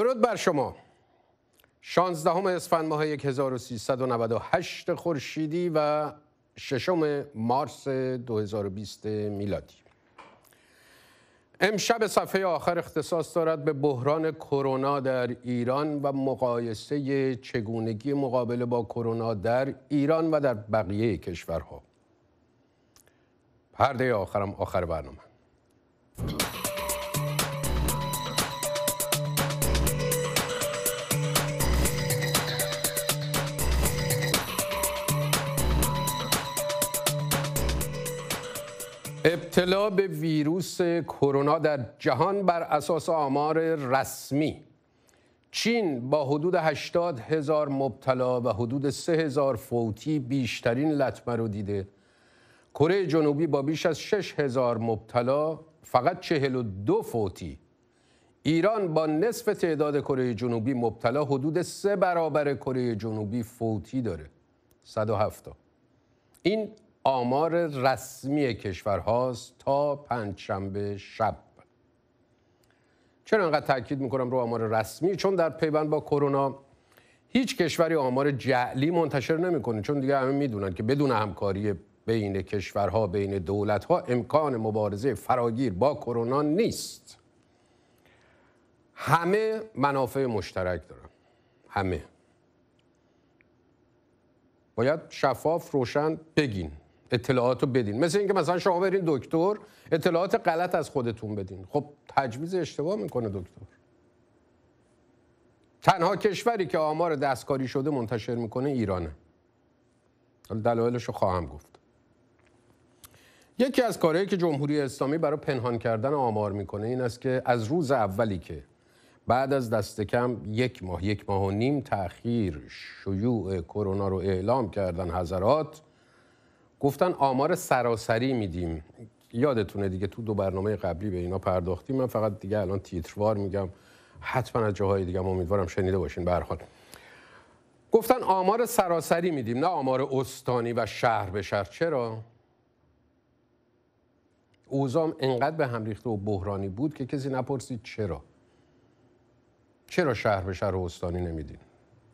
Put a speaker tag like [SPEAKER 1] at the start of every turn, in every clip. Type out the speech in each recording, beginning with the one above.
[SPEAKER 1] درود بر شما 16 اسفند ماه 1398 خورشیدی و ششم مارس 2020 میلادی امشب صفحه آخر اختصاص دارد به بحران کرونا در ایران و مقایسه چگونگی مقابله با کرونا در ایران و در بقیه کشورها پرده آخرم آخر برنامه ابتلا به ویروس کرونا در جهان بر اساس آمار رسمی چین با حدود 80 هزار مبتلا و حدود 3 هزار فوتی بیشترین لطمه رو دیده کره جنوبی با بیش از 6 هزار مبتلا فقط 42 فوتی ایران با نصف تعداد کره جنوبی مبتلا حدود سه برابر کره جنوبی فوتی داره 170 این آمار رسمی کشورهاست تا پنجشنبه شب چرا انقدر تاکید میکنم رو آمار رسمی چون در پیوند با کرونا هیچ کشوری آمار جعلی منتشر نمیکنه چون دیگه همه میدونن که بدون همکاری بین کشورها بین دولت ها امکان مبارزه فراگیر با کرونا نیست همه منافع مشترک دارن همه باید شفاف روشن بگین اطلاعاتو بدین مثل اینکه مثلا شما برین دکتر اطلاعات غلط از خودتون بدین خب تجویز اشتباه میکنه دکتر تنها کشوری که آمار دستکاری شده منتشر میکنه ایرانه دلایلش رو خواهم گفت یکی از کارهایی که جمهوری اسلامی برای پنهان کردن آمار میکنه این است که از روز اولی که بعد از دست کم یک ماه یک ماه و نیم تاخیر شیوع کرونا رو اعلام کردن حضرات گفتن آمار سراسری میدیم یادتونه دیگه تو دو برنامه قبلی به اینا پرداختیم من فقط دیگه الان تیتروار میگم حتما از جاهای دیگه امیدوارم شنیده باشین به حال گفتن آمار سراسری میدیم نه آمار استانی و شهر به شهر چرا اوزام انقدر به هم ریخته و بحرانی بود که کسی نپرسید چرا چرا شهر به شهر و استانی نمیدین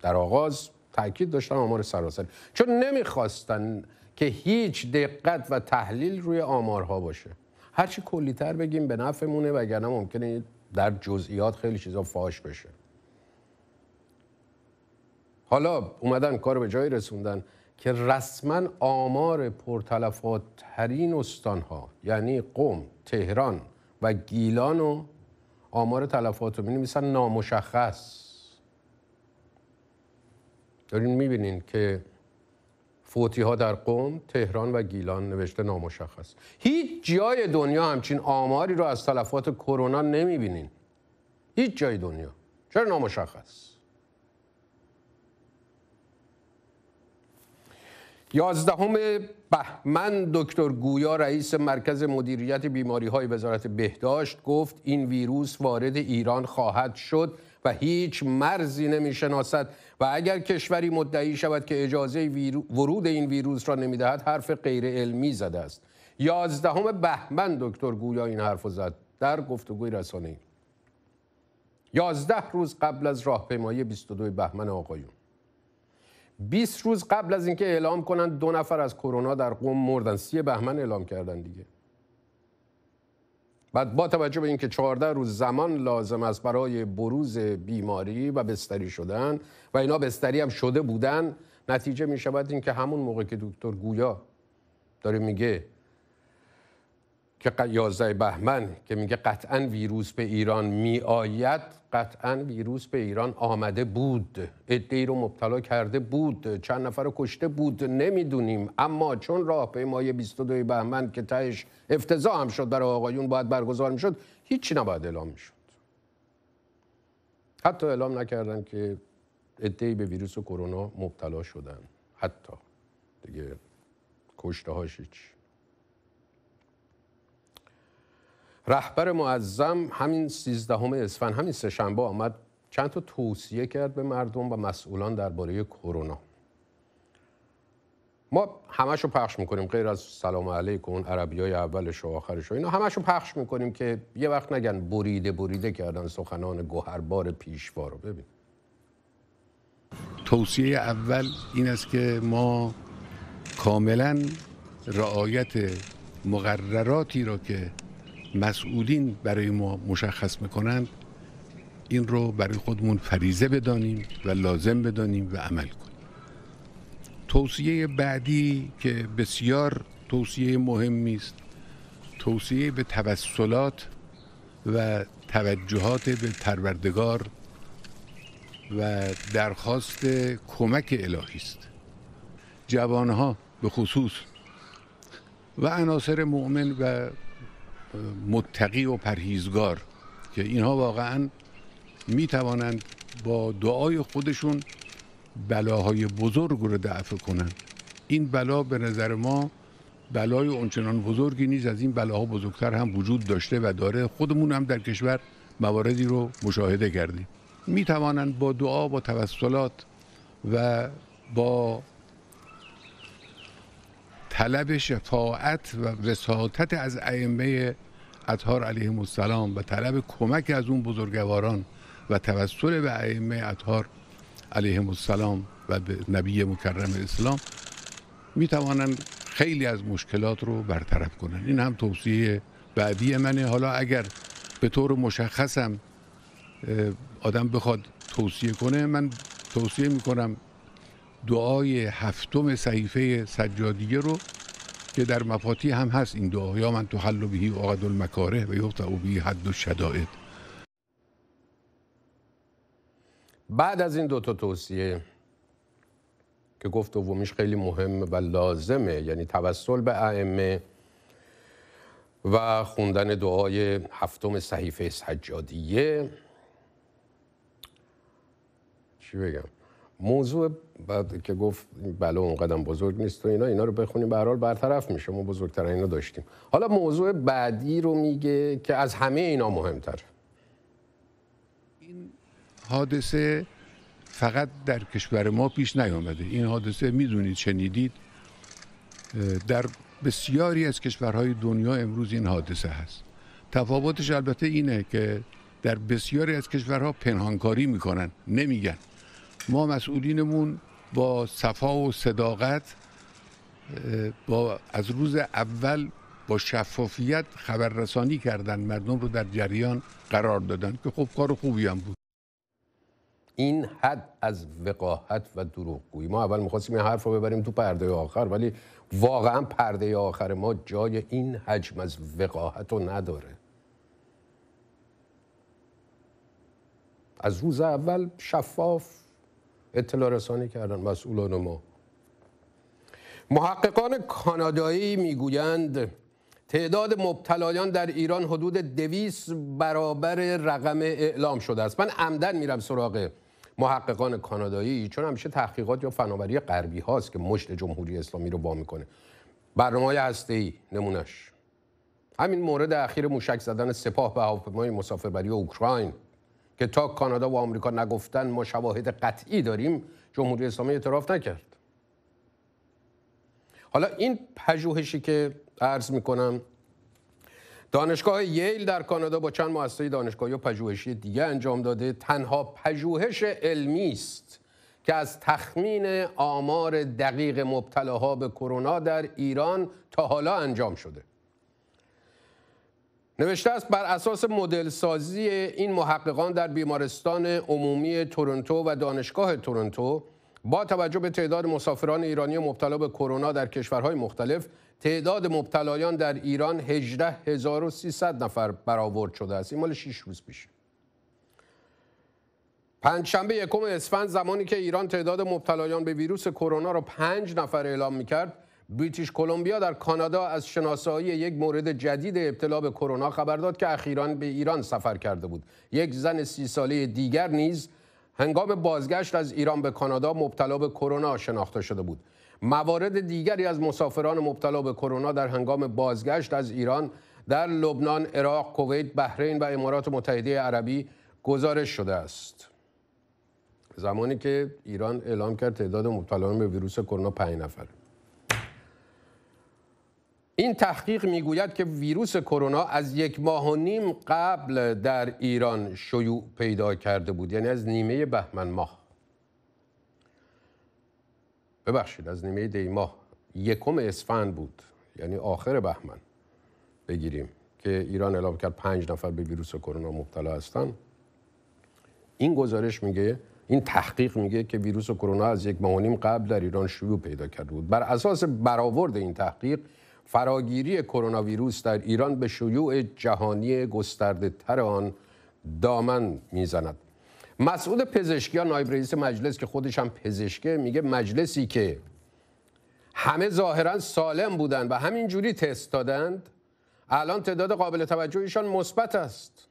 [SPEAKER 1] در آغاز تاکید داشتن آمار سراسری چون نمیخواستن که هیچ دقت و تحلیل روی آمارها باشه هرچی کلیتر بگیم به نفعمونه وگرنه ممکنه در جزئیات خیلی چیزا فاش بشه حالا اومدن کار به جایی رسوندن که رسما آمار پرتلفات ترین استانها یعنی قم، تهران و گیلان و آمار تلفات رو می‌نویسن نامشخص دارین میبینین که فوتی ها در قوم، تهران و گیلان نوشته نامشخص هیچ جای دنیا همچین آماری رو از تلفات کرونا نمیبینین هیچ جای دنیا چرا نامشخص یازدهم بهمن دکتر گویا رئیس مرکز مدیریت بیماری های وزارت بهداشت گفت این ویروس وارد ایران خواهد شد و هیچ مرزی نمیشناسد و اگر کشوری مدعی شود که اجازه ورود این ویروس را نمیدهد حرف غیر علمی زده است یازدهم بهمن دکتر گویا این حرف زد در گفتگوی رسانه یازده روز قبل از راهپیمایی 22 بهمن آقایون 20 روز قبل از اینکه اعلام کنند دو نفر از کرونا در قوم مردن سی بهمن اعلام کردن دیگه بعد با توجه به اینکه 14 روز زمان لازم است برای بروز بیماری و بستری شدن و اینا بستری هم شده بودن نتیجه می شود اینکه همون موقع که دکتر گویا داره میگه که 11 بهمن که میگه قطعا ویروس به ایران می آید قطعا ویروس به ایران آمده بود ادهی رو مبتلا کرده بود چند نفر رو کشته بود نمیدونیم اما چون راه پیمای 22 بهمن که تهش افتضاح هم شد برای آقایون باید برگزار میشد هیچی نباید اعلام میشد حتی اعلام نکردن که ادهی به ویروس کرونا مبتلا شدن حتی دیگه کشته هاش هیچ رهبر معظم همین 13 همه اسفند همین شنبه آمد چند تا توصیه کرد به مردم و مسئولان درباره کرونا ما همشو پخش میکنیم غیر از سلام علیکم اون عربی های اولش و آخرش و اینا رو پخش میکنیم که یه وقت نگن بریده بریده کردن سخنان گوهربار پیشوا رو ببین
[SPEAKER 2] توصیه اول این است که ما کاملا رعایت مقرراتی را که مسئولین برای ما مشخص میکنند این رو برای خودمون فریزه بدانیم و لازم بدانیم و عمل کنیم توصیه بعدی که بسیار توصیه مهمی است توصیه به توسلات و توجهات به پروردگار و درخواست کمک الهی است جوانها به خصوص و عناصر مؤمن و متقی و پرهیزگار که اینها واقعا می توانند با دعای خودشون بلاهای بزرگ رو دفع کنند این بلا به نظر ما بلای اونچنان بزرگی نیست از این بلاها بزرگتر هم وجود داشته و داره خودمون هم در کشور مواردی رو مشاهده کردیم می توانند با دعا با توسلات و با طلب شفاعت و رسالت از ائمه اطهار علیه السلام و طلب کمک از اون بزرگواران و توسل به ائمه اطهار علیه السلام و به نبی مکرم اسلام می توانند خیلی از مشکلات رو برطرف کنند. این هم توصیه بعدی منه حالا اگر به طور مشخصم آدم بخواد توصیه کنه من توصیه میکنم دعای هفتم صحیفه سجادیه رو که در مفاتی هم هست این دعا یا من تو حل بهی عقد المکاره و یقطع بهی حد و شدائد
[SPEAKER 1] بعد از این دوتا توصیه که گفت دومیش خیلی مهم و لازمه یعنی توسل به ائمه و خوندن دعای هفتم صحیفه سجادیه چی بگم موضوع بعد که گفت بله اونقدر بزرگ نیست و اینا اینا رو بخونیم به حال برطرف میشه ما بزرگتر اینا داشتیم حالا موضوع بعدی رو میگه که از همه اینا مهمتر
[SPEAKER 2] این حادثه فقط در کشور ما پیش نیامده این حادثه میدونید شنیدید در بسیاری از کشورهای دنیا امروز این حادثه هست تفاوتش البته اینه که در بسیاری از کشورها پنهانکاری میکنن نمیگن ما مسئولینمون با صفا و صداقت با از روز اول با شفافیت خبررسانی کردن مردم رو در جریان قرار دادن که خب کار خوبی هم بود
[SPEAKER 1] این حد از وقاحت و دروغگویی ما اول میخواستیم این حرف رو ببریم تو پرده آخر ولی واقعا پرده آخر ما جای این حجم از وقاحت رو نداره از روز اول شفاف اطلاع رسانی کردن مسئولان ما محققان کانادایی میگویند تعداد مبتلایان در ایران حدود دویس برابر رقم اعلام شده است من عمدن میرم سراغ محققان کانادایی چون همیشه تحقیقات یا فناوری غربی هاست که مشت جمهوری اسلامی رو با میکنه برنامه هسته ای نمونش همین مورد اخیر موشک زدن سپاه به هواپیمای مسافربری اوکراین که تا کانادا و آمریکا نگفتن ما شواهد قطعی داریم جمهوری اسلامی اعتراف نکرد حالا این پژوهشی که عرض میکنم دانشگاه ییل در کانادا با چند مؤسسه دانشگاهی و پژوهشی دیگه انجام داده تنها پژوهش علمی است که از تخمین آمار دقیق مبتلاها به کرونا در ایران تا حالا انجام شده نوشته است بر اساس مدل سازی این محققان در بیمارستان عمومی تورنتو و دانشگاه تورنتو با توجه به تعداد مسافران ایرانی مبتلا به کرونا در کشورهای مختلف تعداد مبتلایان در ایران 18300 نفر برآورد شده است این مال 6 روز پیش پنجشنبه یکم اسفند زمانی که ایران تعداد مبتلایان به ویروس کرونا را 5 نفر اعلام میکرد بریتیش کلمبیا در کانادا از شناسایی یک مورد جدید ابتلا به کرونا خبر داد که اخیرا به ایران سفر کرده بود یک زن سی ساله دیگر نیز هنگام بازگشت از ایران به کانادا مبتلا به کرونا شناخته شده بود موارد دیگری از مسافران مبتلا به کرونا در هنگام بازگشت از ایران در لبنان، عراق، کویت، بحرین و امارات متحده عربی گزارش شده است. زمانی که ایران اعلام کرد تعداد مبتلایان به ویروس کرونا 5 نفره. این تحقیق میگوید که ویروس کرونا از یک ماه و نیم قبل در ایران شیوع پیدا کرده بود یعنی از نیمه بهمن ماه ببخشید از نیمه دی ماه یکم اسفند بود یعنی آخر بهمن بگیریم که ایران اعلام کرد پنج نفر به ویروس کرونا مبتلا هستند. این گزارش میگه این تحقیق میگه که ویروس کرونا از یک ماه و نیم قبل در ایران شیوع پیدا کرده بود بر اساس برآورد این تحقیق فراگیری کرونا ویروس در ایران به شیوع جهانی گسترده تر آن دامن میزند مسعود پزشکی ها نایب رئیس مجلس که خودش هم پزشکه میگه مجلسی که همه ظاهرا سالم بودند و همینجوری تست دادند الان تعداد قابل توجهشان مثبت است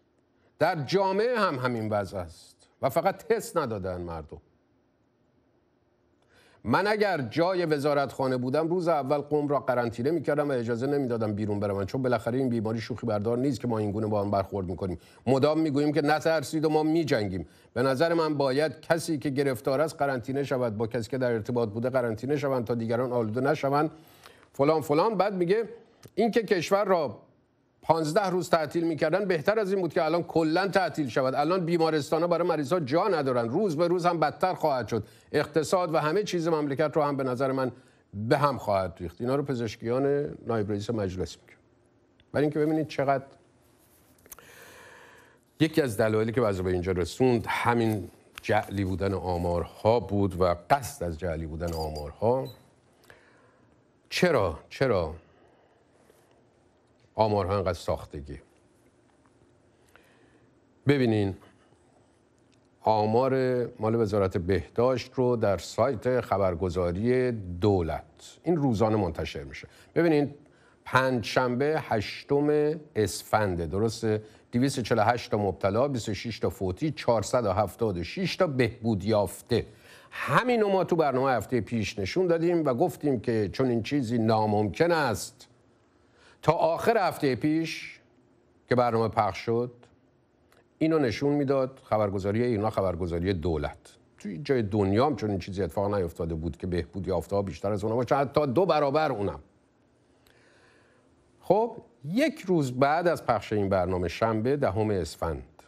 [SPEAKER 1] در جامعه هم همین وضع است و فقط تست ندادن مردم من اگر جای وزارتخانه بودم روز اول قوم را قرنطینه میکردم و اجازه نمیدادم بیرون بروند چون بالاخره این بیماری شوخی بردار نیست که ما این گونه با هم برخورد میکنیم مدام میگوییم که نترسید و ما میجنگیم به نظر من باید کسی که گرفتار است قرنطینه شود با کسی که در ارتباط بوده قرنطینه شوند تا دیگران آلوده نشوند فلان فلان بعد میگه اینکه کشور را 15 روز تعطیل میکردن بهتر از این بود که الان کلا تعطیل شود الان بیمارستان ها برای مریض ها جا ندارن روز به روز هم بدتر خواهد شد اقتصاد و همه چیز مملکت رو هم به نظر من به هم خواهد ریخت اینا رو پزشکیان نایب رئیس مجلس میگن برای اینکه ببینید چقدر یکی از دلایلی که وضع به اینجا رسوند همین جعلی بودن آمارها بود و قصد از جعلی بودن آمارها چرا چرا آمارها انقدر ساختگی ببینین آمار مال وزارت بهداشت رو در سایت خبرگزاری دولت این روزانه منتشر میشه ببینین پنج شنبه هشتم اسفند درسته 248 تا مبتلا 26 تا فوتی 476 تا بهبود یافته همین ما تو برنامه هفته پیش نشون دادیم و گفتیم که چون این چیزی ناممکن است تا آخر هفته پیش که برنامه پخش شد اینو نشون میداد خبرگزاری اینا خبرگزاری دولت توی جای دنیا هم چون این چیزی اتفاق نیفتاده بود که بهبود یافته بیشتر از اونها باشه تا دو برابر اونم خب یک روز بعد از پخش این برنامه شنبه دهم اسفند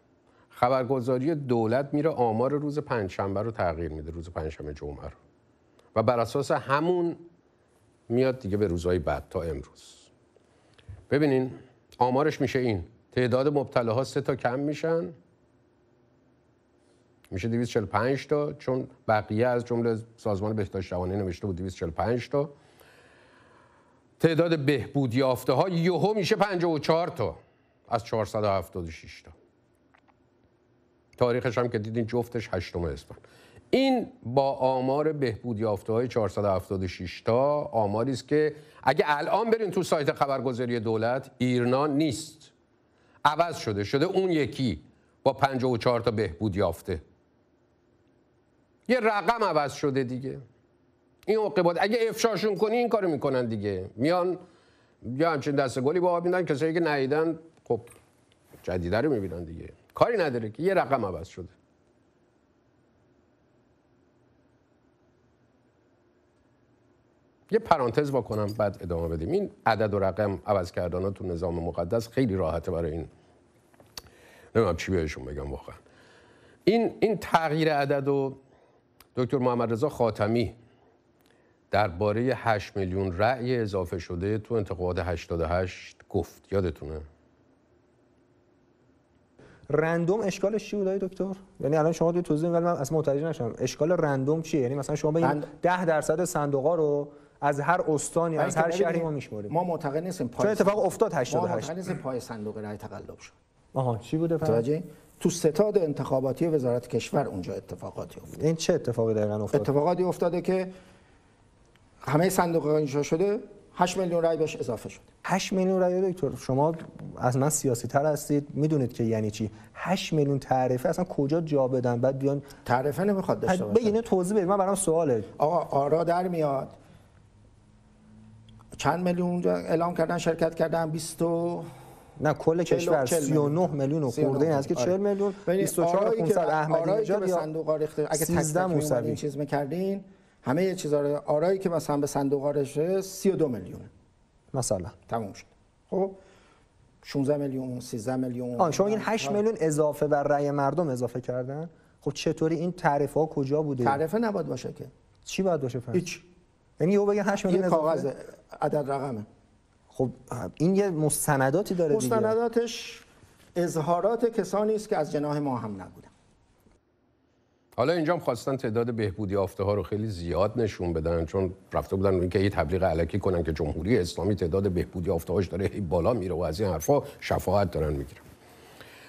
[SPEAKER 1] خبرگزاری دولت میره آمار روز پنجشنبه رو تغییر میده روز پنجشنبه جمعه رو و بر اساس همون میاد دیگه به روزهای بعد تا امروز ببینین آمارش میشه این تعداد مبتله ها سه تا کم میشن میشه 245 تا چون بقیه از جمله سازمان بهداشت جهانی نوشته بود 245 تا تعداد بهبود یافته ها یهو میشه 54 تا از 476 تا تاریخش هم که دیدین جفتش هشتم اسفند این با آمار بهبود یافته های 476 تا آماری است که اگه الان برین تو سایت خبرگزاری دولت ایرنا نیست عوض شده شده اون یکی با 54 تا بهبود یافته یه رقم عوض شده دیگه این عقبات اگه افشاشون کنی این کارو میکنن دیگه میان یا همچین دست گلی با آب میدن کسایی که نیدن خب جدیده رو میبینن دیگه کاری نداره که یه رقم عوض شده یه پرانتز واکنم بعد ادامه بدیم این عدد و رقم عوض کردن ها تو نظام مقدس خیلی راحته برای این نمیدونم چی بهشون بگم واقعا این این تغییر عدد و دکتر محمد رضا خاتمی درباره 8 میلیون رأی اضافه شده تو انتخابات 88 گفت یادتونه
[SPEAKER 3] رندوم اشکالش چی بود دکتر یعنی الان شما تو توضیح ولی من اصلا متوجه نشدم اشکال رندوم چیه یعنی مثلا شما بگید 10 درصد صندوقا رو از هر استانی از هر شهری ما میشمریم ما معتقد نیستیم پای چه اتفاق افتاد 88 ما معتقد پای صندوق رای تقلب شد آها چی بوده توجه تو ستاد انتخاباتی وزارت کشور اونجا اتفاقاتی افتاد این چه اتفاقی دقیقا افتاد اتفاقاتی افتاده که همه صندوق اینجا شده 8 میلیون رای بهش اضافه شد 8 میلیون رای دکتر شما از من سیاسی تر هستید میدونید که یعنی چی 8 میلیون تعرفه اصلا کجا جا بدن بعد بیان تعرفه نمیخواد داشته باشه بگین توضیح بدید من برام سواله آقا آرا در میاد چند میلیون اونجا اعلام کردن شرکت کردن 20 نه کل کشور 39 میلیون و خورده این هست که 40 آره. میلیون 24 500 احمدی نژاد یا صندوق ریخته اگه تک این چیز می‌کردین همه چیزا رو آرایی که مثلا به صندوق رشه 32 میلیون مثلا تموم شد خب 16 میلیون 13 میلیون شما این 8 آره. میلیون اضافه بر رأی مردم اضافه کردن خب چطوری این تعرفه ها کجا بوده تعرفه نباید باشه که چی باید باشه هیچ یعنی یهو بگن 8 میلیون کاغذ عدد رقمه خب این یه مستنداتی داره مستنداتش اظهارات کسانی است که از جناح ما هم نبودن
[SPEAKER 1] حالا اینجا خواستن تعداد بهبودی یافته ها رو خیلی زیاد نشون بدن چون رفته بودن اینکه یه تبلیغ علکی کنن که جمهوری اسلامی تعداد بهبودی یافته هاش داره بالا میره و از این حرفا شفاعت دارن میگیرن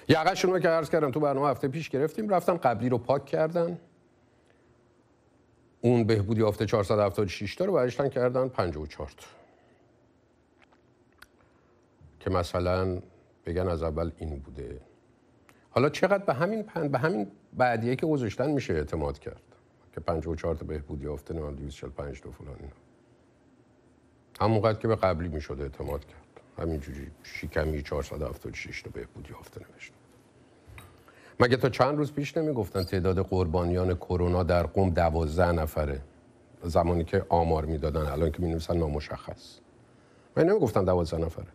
[SPEAKER 1] یقه شون که عرض کردم تو برنامه هفته پیش گرفتیم رفتن قبلی رو پاک کردن اون بهبودی یافته 476 تا رو برشتن کردن 54 تا که مثلا بگن از اول این بوده حالا چقدر به همین پن... به همین بعدیه که گذاشتن میشه اعتماد کرد که 54 تا بهبودی یافته نه 245 تا فلان اینا همونقدر که به قبلی میشد اعتماد کرد همینجوری شیکمی 476 تا بهبودی یافته نمیشه مگه تا چند روز پیش نمیگفتن تعداد قربانیان کرونا در قوم دوازده نفره زمانی که آمار میدادن الان که می نویسن نامشخص من نمیگفتن دوازده نفره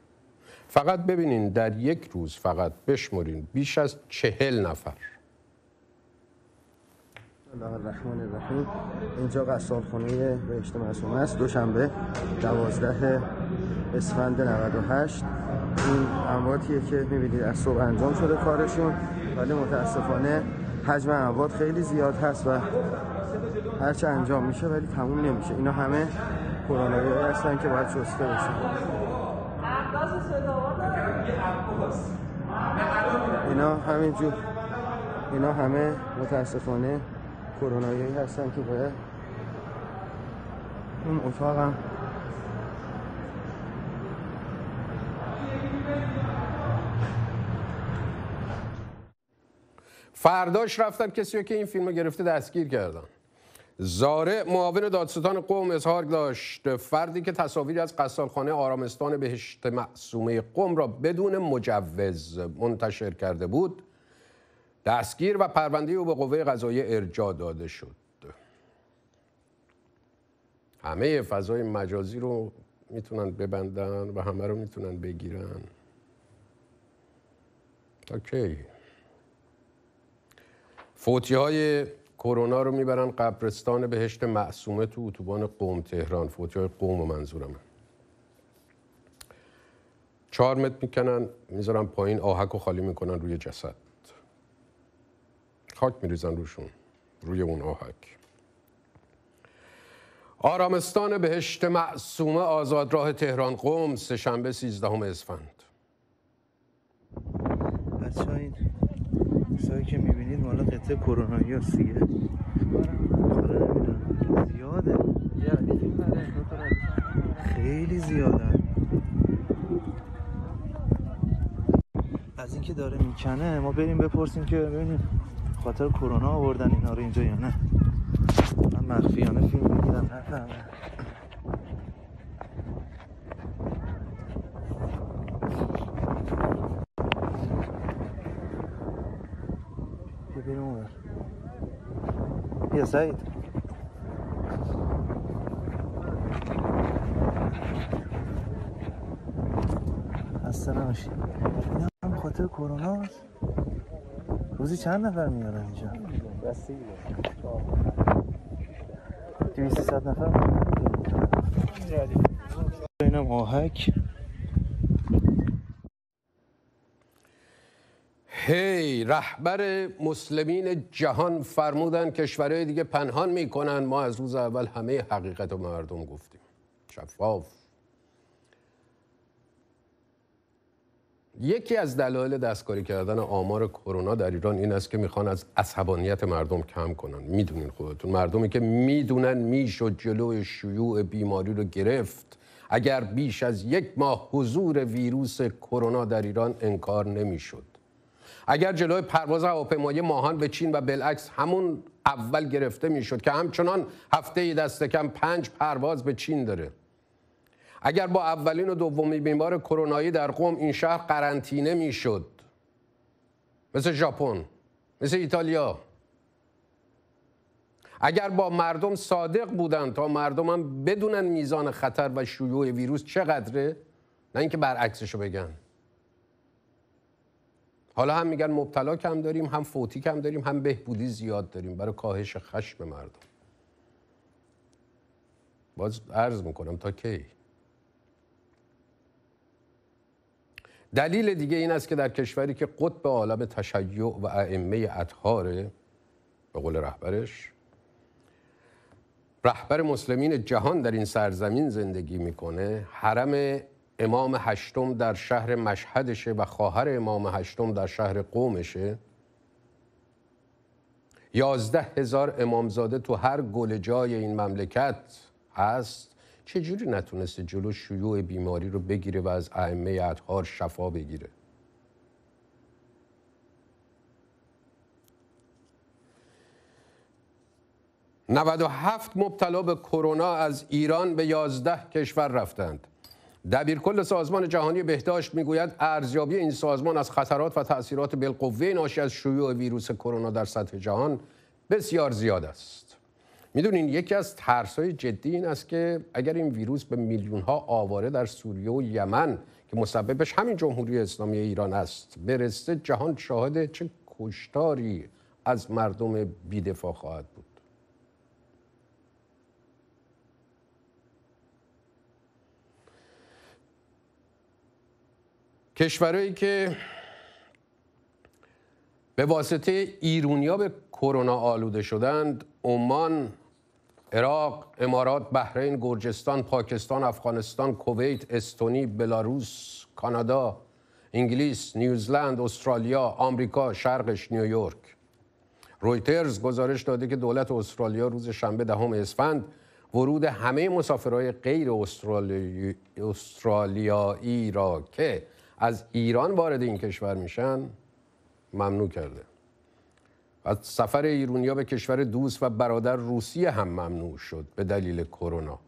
[SPEAKER 1] فقط ببینین در یک روز فقط بشمرین بیش از چهل نفر
[SPEAKER 4] الله الرحمن الرحیم اینجا قصابخونه بهشت هست است دوشنبه دوازده اسفند 98 این امواتیه که میبینید از صبح انجام شده کارشون ولی متاسفانه حجم مواد خیلی زیاد هست و هرچه انجام میشه ولی تموم نمیشه اینا همه کرونایی هستن که باید شسته بشه اینا همینجور اینا همه متاسفانه کرونایی هستن که باید اون اتاقم
[SPEAKER 1] فرداش رفتن کسی که این فیلم رو گرفته دستگیر کردن زاره معاون دادستان قوم اظهار داشت فردی که تصاویری از قصالخانه آرامستان بهشت معصومه قوم را بدون مجوز منتشر کرده بود دستگیر و پرونده او به قوه قضایی ارجاع داده شد همه فضای مجازی رو میتونن ببندن و همه رو میتونن بگیرن اوکی فوتی های کرونا رو میبرن قبرستان بهشت معصومه تو اتوبان قوم تهران فوتی های قوم و منظورم چهار متر میکنن میذارن پایین آهک و خالی میکنن روی جسد خاک میریزن روشون روی اون آهک آرامستان بهشت معصومه آزادراه تهران قوم شنبه سیزده اسفند
[SPEAKER 4] کسایی که میبینید مالا قطعه یا سیه آره، آره. زیاده خیلی زیاده از اینکه داره میکنه ما بریم بپرسیم که ببینیم خاطر کرونا آوردن اینا رو اینجا یا نه من مخفیانه فیلم میگیرم نفهمم از این. اصلا مشکل. من خودت کرونا هست. خودی چند نفر میاد اینجا؟ 20 نفر. دویست نفر. من ماهرک.
[SPEAKER 1] رهبر مسلمین جهان فرمودن کشورهای دیگه پنهان میکنن ما از روز اول همه حقیقت و مردم گفتیم شفاف یکی از دلایل دستکاری کردن آمار کرونا در ایران این است که میخوان از عصبانیت مردم کم کنن میدونین خودتون مردمی که میدونن میشد جلوی شیوع بیماری رو گرفت اگر بیش از یک ماه حضور ویروس کرونا در ایران انکار نمیشد اگر جلوی پرواز هواپیمایی ماهان به چین و بالعکس همون اول گرفته میشد که همچنان هفته دست کم پنج پرواز به چین داره اگر با اولین و دومی بیمار کرونایی در قوم این شهر قرنطینه میشد مثل ژاپن مثل ایتالیا اگر با مردم صادق بودن تا مردم هم بدونن میزان خطر و شیوع ویروس چقدره نه اینکه رو بگن حالا هم میگن مبتلا کم داریم هم فوتی کم داریم هم بهبودی زیاد داریم برای کاهش خشم مردم باز عرض میکنم تا کی دلیل دیگه این است که در کشوری که قطب عالم تشیع و ائمه اطهاره به قول رهبرش رهبر مسلمین جهان در این سرزمین زندگی میکنه حرم امام هشتم در شهر مشهدشه و خواهر امام هشتم در شهر قومشه یازده هزار امامزاده تو هر گل جای این مملکت هست چجوری نتونسته جلو شیوع بیماری رو بگیره و از ائمه اطهار شفا بگیره هفت مبتلا به کرونا از ایران به یازده کشور رفتند کل سازمان جهانی بهداشت میگوید ارزیابی این سازمان از خطرات و تاثیرات بالقوه ناشی از شیوع ویروس کرونا در سطح جهان بسیار زیاد است میدونین یکی از ترس جدی این است که اگر این ویروس به میلیون ها آواره در سوریه و یمن که مسببش همین جمهوری اسلامی ایران است برسته جهان شاهد چه کشتاری از مردم بیدفاع خواهد کشورهایی که به واسطه ایرونیا به کرونا آلوده شدند عمان عراق امارات بحرین گرجستان پاکستان افغانستان کویت استونی بلاروس کانادا انگلیس نیوزلند استرالیا آمریکا شرقش نیویورک رویترز گزارش داده که دولت استرالیا روز شنبه دهم اسفند ورود همه مسافرهای غیر استرالی... استرالیایی را که از ایران وارد این کشور میشن ممنوع کرده و سفر ایرونیا به کشور دوست و برادر روسیه هم ممنوع شد به دلیل کرونا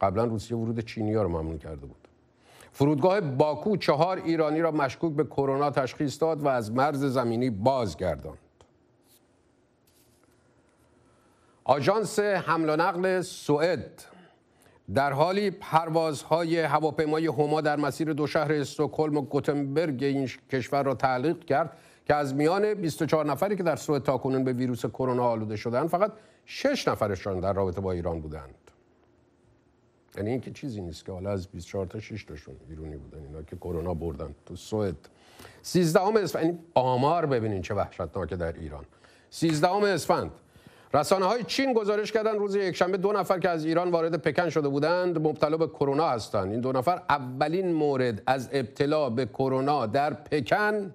[SPEAKER 1] قبلا روسیه ورود چینیا رو ممنوع کرده بود فرودگاه باکو چهار ایرانی را مشکوک به کرونا تشخیص داد و از مرز زمینی بازگرداند آژانس حمل و نقل سوئد در حالی پروازهای هواپیمای هما در مسیر دو شهر استکهلم و گوتنبرگ این کشور را تعلیق کرد که از میان 24 نفری که در سوئد تاکنون به ویروس کرونا آلوده شدند فقط 6 نفرشان در رابطه با ایران بودند یعنی این که چیزی نیست که حالا از 24 تا 6 تاشون ایرانی بودن اینا که کرونا بردن تو سوئد 13 اسفند یعنی آمار ببینین چه که در ایران 13 اسفند رسانه های چین گزارش کردن روز یکشنبه دو نفر که از ایران وارد پکن شده بودند مبتلا به کرونا هستند این دو نفر اولین مورد از ابتلا به کرونا در پکن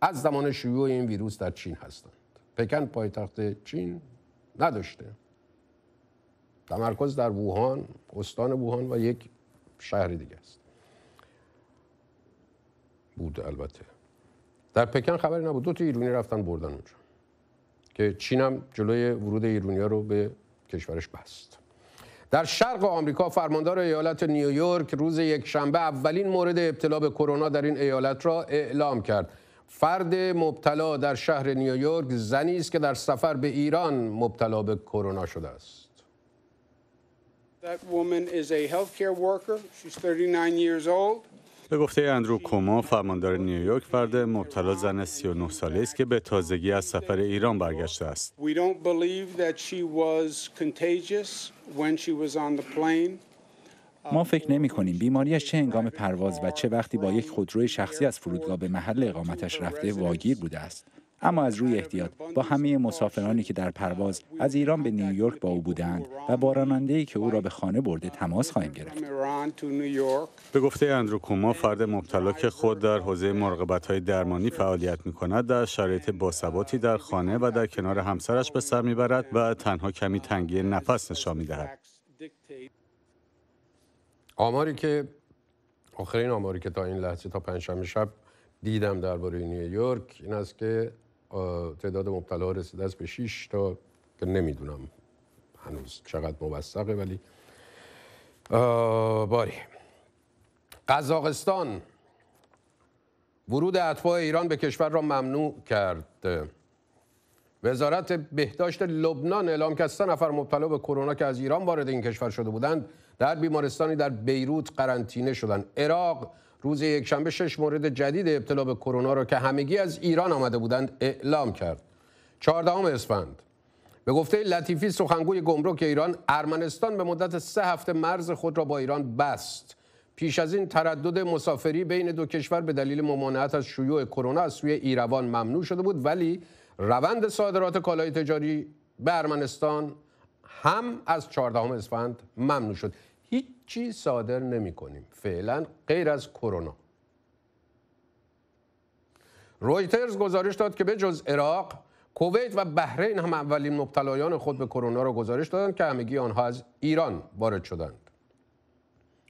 [SPEAKER 1] از زمان شیوع این ویروس در چین هستند پکن پایتخت چین نداشته تمرکز در ووهان استان ووهان و یک شهر دیگه است بود البته در پکن خبری نبود دو تا ایرانی رفتن بردن اونجا که چین هم جلوی ورود ایرونیا رو به کشورش بست در شرق آمریکا فرماندار ایالت نیویورک روز یک شنبه اولین مورد ابتلا به کرونا در این ایالت را اعلام کرد فرد مبتلا در شهر نیویورک زنی است که در سفر به ایران مبتلا به کرونا شده است
[SPEAKER 2] That woman is a healthcare worker. She's 39 years old.
[SPEAKER 5] به گفته اندرو کوما فرماندار نیویورک فرد مبتلا زن 39 ساله است که به تازگی از سفر ایران برگشته است
[SPEAKER 1] ما فکر نمی کنیم بیماریش چه انگام پرواز و چه وقتی با یک خودروی شخصی
[SPEAKER 3] از فرودگاه به محل اقامتش رفته واگیر بوده است اما از روی احتیاط با همه مسافرانی که در پرواز از ایران به نیویورک با او بودند و با راننده‌ای که او را به خانه برده
[SPEAKER 2] تماس خواهیم گرفت
[SPEAKER 5] به گفته اندرو کوما فرد مبتلا که خود در حوزه های درمانی فعالیت می کند در شرایط باثباتی در خانه و در کنار
[SPEAKER 3] همسرش به سر میبرد و تنها کمی تنگی نفس نشان میدهد
[SPEAKER 1] آماری که آخرین آماری که تا این لحظه تا پنجشنبه شب دیدم درباره نیویورک این است که تعداد مبتلا رسیده است به 6 تا که نمیدونم هنوز چقدر موثقه ولی باری قزاقستان ورود اتباع ایران به کشور را ممنوع کرد وزارت بهداشت لبنان اعلام کرد سه نفر مبتلا به کرونا که از ایران وارد این کشور شده بودند در بیمارستانی در بیروت قرنطینه شدند عراق روز یکشنبه شش مورد جدید ابتلا به کرونا را که همگی از ایران آمده بودند اعلام کرد. 14 اسفند به گفته لطیفی سخنگوی گمرک ایران ارمنستان به مدت سه هفته مرز خود را با ایران بست. پیش از این تردد مسافری بین دو کشور به دلیل ممانعت از شیوع کرونا از سوی ایروان ممنوع شده بود ولی روند صادرات کالای تجاری به ارمنستان هم از 14 اسفند ممنوع شد چی صادر نمی کنیم فعلا غیر از کرونا رویترز گزارش داد که به جز عراق کویت و بحرین هم اولین مبتلایان خود به کرونا را گزارش دادند که همگی آنها از ایران وارد شدند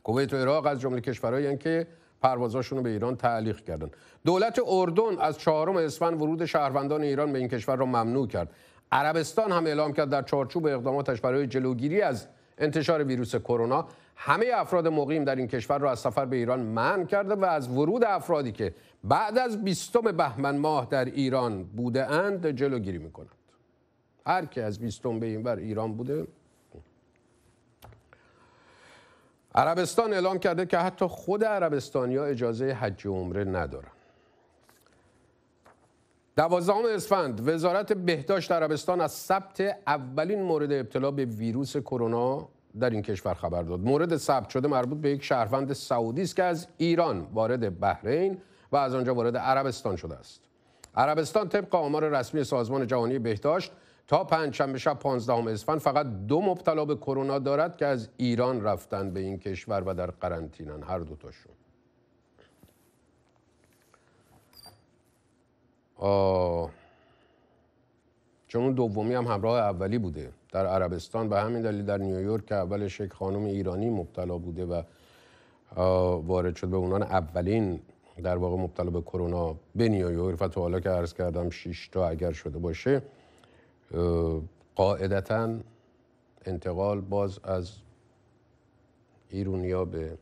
[SPEAKER 1] کویت و عراق از جمله کشورهایی که پروازاشون رو به ایران تعلیق کردند دولت اردن از چهارم اسفند ورود شهروندان ایران به این کشور را ممنوع کرد عربستان هم اعلام کرد در چارچوب اقداماتش برای جلوگیری از انتشار ویروس کرونا همه افراد مقیم در این کشور را از سفر به ایران منع کرده و از ورود افرادی که بعد از بیستم بهمن ماه در ایران بوده اند جلوگیری میکنند هر که از بیستم به این بر ایران بوده عربستان اعلام کرده که حتی خود عربستانی اجازه حج عمره ندارن دوازدهم اسفند وزارت بهداشت عربستان از ثبت اولین مورد ابتلا به ویروس کرونا در این کشور خبر داد مورد ثبت شده مربوط به یک شهروند سعودی است که از ایران وارد بحرین و از آنجا وارد عربستان شده است عربستان طبق آمار رسمی سازمان جهانی بهداشت تا پنجشنبه شب 15 اسفند فقط دو مبتلا به کرونا دارد که از ایران رفتن به این کشور و در قرنطینن هر دو تاشون آه. چون دومی هم همراه اولی بوده در عربستان به همین دلیل در نیویورک که اولش یک خانم ایرانی مبتلا بوده و وارد شد به عنوان اولین در واقع مبتلا به کرونا به نیویورک و تا حالا که عرض کردم 6 تا اگر شده باشه قاعدتا انتقال باز از ایرونیا به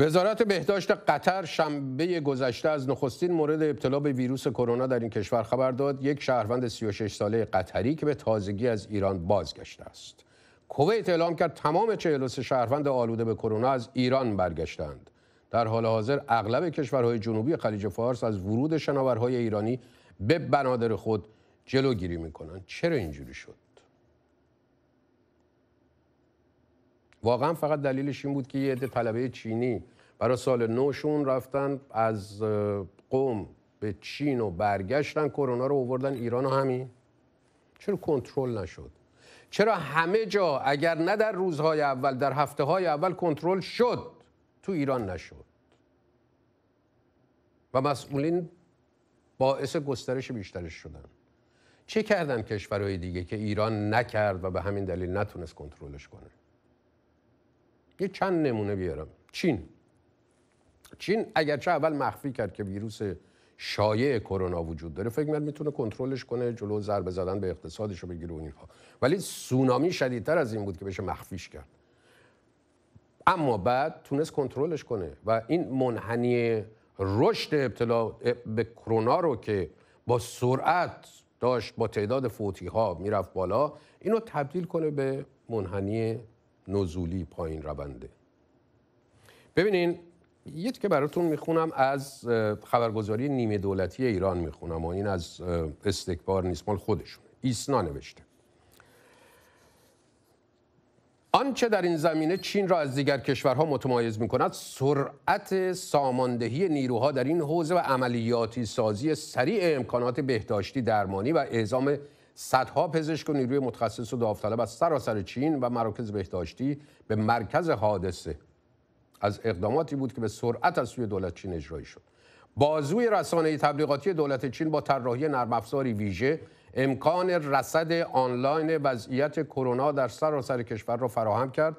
[SPEAKER 1] وزارت بهداشت قطر شنبه گذشته از نخستین مورد ابتلا به ویروس کرونا در این کشور خبر داد یک شهروند 36 ساله قطری که به تازگی از ایران بازگشته است کویت اعلام کرد تمام 43 شهروند آلوده به کرونا از ایران برگشتند در حال حاضر اغلب کشورهای جنوبی خلیج فارس از ورود شناورهای ایرانی به بنادر خود جلوگیری میکنند چرا اینجوری شد واقعا فقط دلیلش این بود که یه عده طلبه چینی برای سال نوشون رفتن از قوم به چین و برگشتن کرونا رو اووردن ایران و همین چرا کنترل نشد چرا همه جا اگر نه در روزهای اول در هفته های اول کنترل شد تو ایران نشد و مسئولین باعث گسترش بیشترش شدن چه کردن کشورهای دیگه که ایران نکرد و به همین دلیل نتونست کنترلش کنه یه چند نمونه بیارم چین چین اگرچه اول مخفی کرد که ویروس شایع کرونا وجود داره فکر میکنم میتونه کنترلش کنه جلو ضربه زدن به اقتصادش رو بگیره و ولی سونامی شدیدتر از این بود که بشه مخفیش کرد اما بعد تونست کنترلش کنه و این منحنی رشد ابتلا به کرونا رو که با سرعت داشت با تعداد فوتی ها میرفت بالا اینو تبدیل کنه به منحنی نزولی پایین رونده ببینین یه که براتون میخونم از خبرگزاری نیمه دولتی ایران میخونم و این از استکبار نیست مال خودشون ایسنا نوشته آنچه در این زمینه چین را از دیگر کشورها متمایز می کند سرعت ساماندهی نیروها در این حوزه و عملیاتی سازی سریع امکانات بهداشتی درمانی و اعزام صدها پزشک و نیروی متخصص و داوطلب از سراسر چین و مراکز بهداشتی به مرکز حادثه از اقداماتی بود که به سرعت از سوی دولت چین اجرایی شد بازوی رسانه تبلیغاتی دولت چین با طراحی نرم افزاری ویژه امکان رصد آنلاین وضعیت کرونا در سراسر کشور را فراهم کرد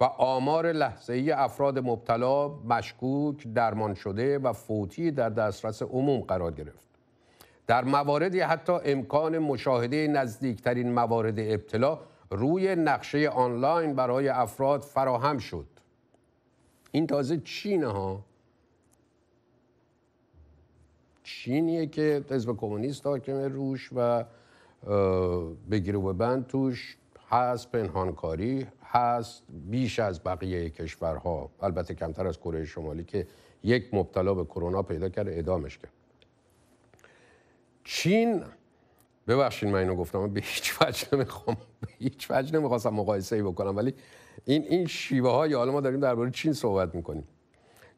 [SPEAKER 1] و آمار لحظه ای افراد مبتلا، مشکوک، درمان شده و فوتی در دسترس عموم قرار گرفت. در مواردی حتی امکان مشاهده نزدیکترین موارد ابتلا روی نقشه آنلاین برای افراد فراهم شد این تازه چین ها چینیه که حزب کمونیست حاکم روش و بگیر و بند توش هست پنهانکاری هست بیش از بقیه کشورها البته کمتر از کره شمالی که یک مبتلا به کرونا پیدا کرد اعدامش کرد چین ببخشید من اینو گفتم به هیچ وجه نمیخوام به هیچ وجه نمیخواستم مقایسه ای بکنم ولی این این شیوه های حالا ما داریم درباره چین صحبت میکنیم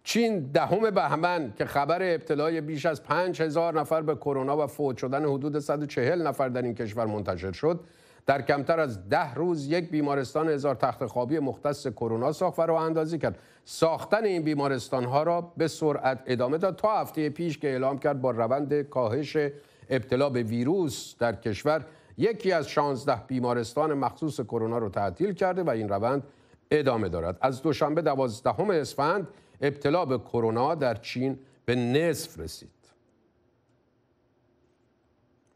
[SPEAKER 1] چین دهم بهمن که خبر ابتلای بیش از 5000 نفر به کرونا و فوت شدن حدود 140 نفر در این کشور منتشر شد در کمتر از ده روز یک بیمارستان هزار تخت خوابی مختص کرونا ساخت و راه اندازی کرد ساختن این بیمارستان ها را به سرعت ادامه داد تا هفته پیش که اعلام کرد با روند کاهش ابتلا به ویروس در کشور یکی از 16 بیمارستان مخصوص کرونا رو تعطیل کرده و این روند ادامه دارد از دوشنبه 12 اسفند ابتلا به کرونا در چین به نصف رسید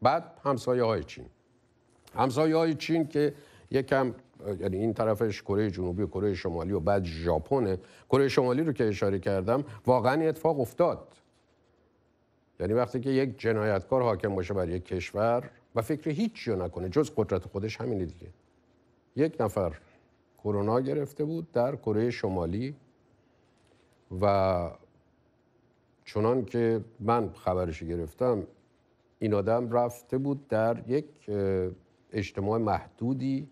[SPEAKER 1] بعد همسایه های چین همسایه های چین که یکم یعنی این طرفش کره جنوبی و کره شمالی و بعد ژاپن کره شمالی رو که اشاره کردم واقعا اتفاق افتاد یعنی وقتی که یک جنایتکار حاکم باشه بر یک کشور و فکر هیچ نکنه جز قدرت خودش همینه دیگه یک نفر کرونا گرفته بود در کره شمالی و چنان که من خبرش گرفتم این آدم رفته بود در یک اجتماع محدودی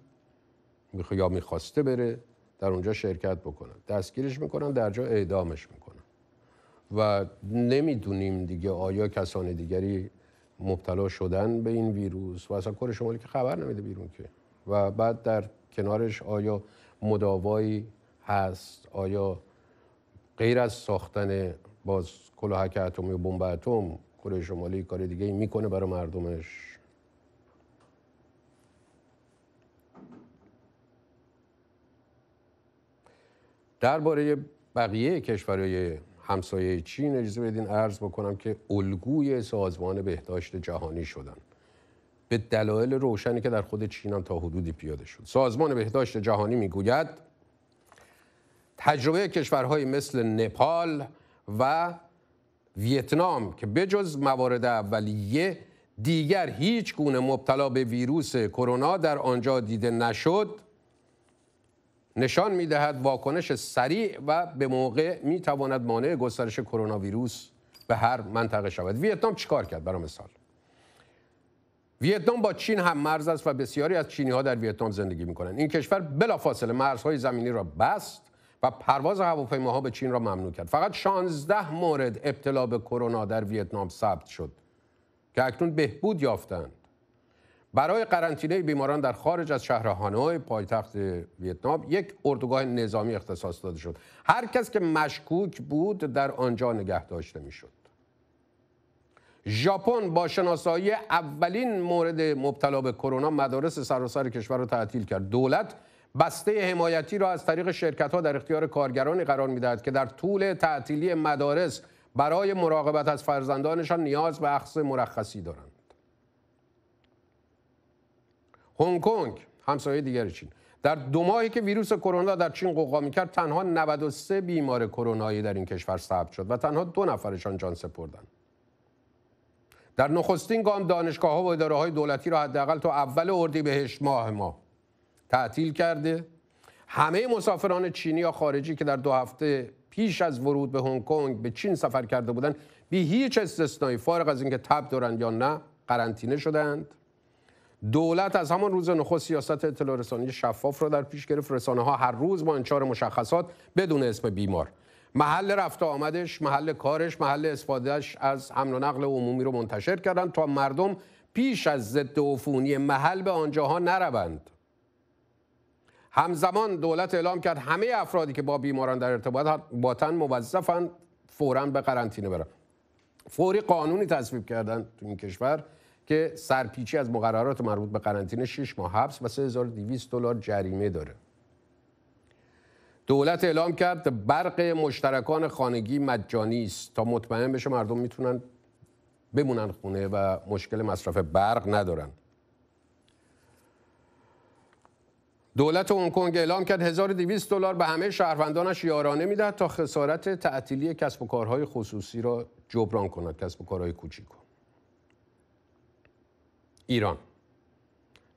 [SPEAKER 1] یا میخواسته بره در اونجا شرکت بکنه. دستگیرش میکنن در جا اعدامش میکنن و نمیدونیم دیگه آیا کسان دیگری مبتلا شدن به این ویروس و اصلا کره شمالی که خبر نمیده بیرون که و بعد در کنارش آیا مداوایی هست آیا غیر از ساختن باز کلاهک اتمی و بمب اتم کره شمالی کار دیگه میکنه برای مردمش درباره بقیه کشورهای همسایه چین اجازه بدین عرض بکنم که الگوی سازمان بهداشت جهانی شدن به دلایل روشنی که در خود چین هم تا حدودی پیاده شد سازمان بهداشت جهانی میگوید تجربه کشورهای مثل نپال و ویتنام که بجز موارد اولیه دیگر هیچ گونه مبتلا به ویروس کرونا در آنجا دیده نشد نشان میدهد واکنش سریع و به موقع میتواند مانع گسترش کرونا ویروس به هر منطقه شود ویتنام چیکار کرد برای مثال ویتنام با چین هم مرز است و بسیاری از چینی ها در ویتنام زندگی می‌کنند. این کشور بلافاصله مرزهای زمینی را بست و پرواز هواپیماها به چین را ممنوع کرد فقط 16 مورد ابتلا به کرونا در ویتنام ثبت شد که اکنون بهبود یافتند برای قرنطینه بیماران در خارج از شهر هانوی پایتخت ویتنام یک اردوگاه نظامی اختصاص داده شد هر کس که مشکوک بود در آنجا نگه داشته میشد ژاپن با شناسایی اولین مورد مبتلا به کرونا مدارس سراسر کشور را تعطیل کرد دولت بسته حمایتی را از طریق شرکت ها در اختیار کارگرانی قرار میدهد که در طول تعطیلی مدارس برای مراقبت از فرزندانشان نیاز به اخذ مرخصی دارند هنگ کنگ همسایه دیگر چین در دو ماهی که ویروس کرونا در چین قوقا کرد تنها 93 بیمار کرونایی در این کشور ثبت شد و تنها دو نفرشان جان سپردند در نخستین گام دانشگاه ها و اداره های دولتی را حداقل تا اول اردی بهش ماه ما تعطیل کرده همه مسافران چینی یا خارجی که در دو هفته پیش از ورود به هنگ کنگ به چین سفر کرده بودند بی هیچ استثنایی فارغ از اینکه تب دارند یا نه قرنطینه شدند دولت از همان روز نخست سیاست اطلاع رسانی شفاف را در پیش گرفت رسانه ها هر روز با انچار مشخصات بدون اسم بیمار محل رفت آمدش محل کارش محل استفادهش از حمل و نقل عمومی رو منتشر کردند تا مردم پیش از ضد عفونی محل به آنجاها نروند همزمان دولت اعلام کرد همه افرادی که با بیماران در ارتباط باتن موظفند فورا به قرنطینه برن فوری قانونی تصویب کردند تو این کشور که سرپیچی از مقررات مربوط به قرنطینه 6 ماه حبس و 3200 دلار جریمه داره دولت اعلام کرد برق مشترکان خانگی مجانی است تا مطمئن بشه مردم میتونن بمونن خونه و مشکل مصرف برق ندارن دولت هنگ کنگ اعلام کرد 1200 دلار به همه شهروندانش یارانه میدهد تا خسارت تعطیلی کسب و کارهای خصوصی را جبران کند کسب و کارهای کوچیک ایران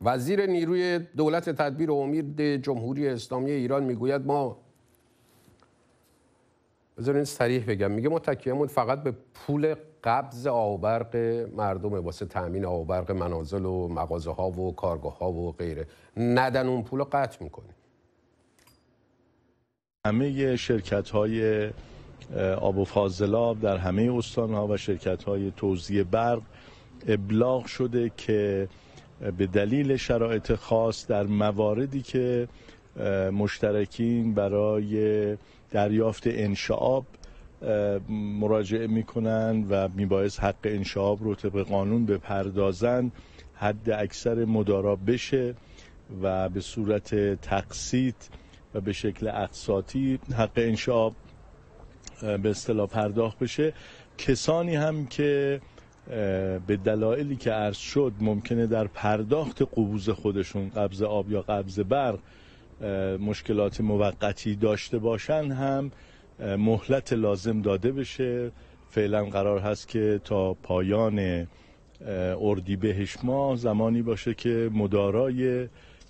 [SPEAKER 1] وزیر نیروی دولت تدبیر و امید جمهوری اسلامی ایران میگوید ما بذارین سریح بگم میگه ما تکیهمون فقط به پول قبض آبرق مردم واسه تامین آبرق منازل و مغازه ها و کارگاه ها و غیره ندن اون پول قطع میکنیم
[SPEAKER 5] همه شرکت های آب و فاضلاب در همه استان ها و شرکت های توزیع برق ابلاغ شده که به دلیل شرایط خاص در مواردی که مشترکین برای دریافت انشعاب مراجعه میکنن و میبایست حق انشعاب رو طبق قانون بپردازن حد اکثر مدارا بشه و به صورت تقسیط و به شکل اقساطی حق انشعاب به اصطلاح پرداخت بشه کسانی هم که به دلایلی که عرض شد ممکنه در پرداخت قبوز خودشون قبض آب یا قبض برق مشکلات موقتی داشته باشن هم مهلت لازم داده بشه فعلا قرار هست که تا پایان اردیبهشت ماه زمانی باشه که مدارای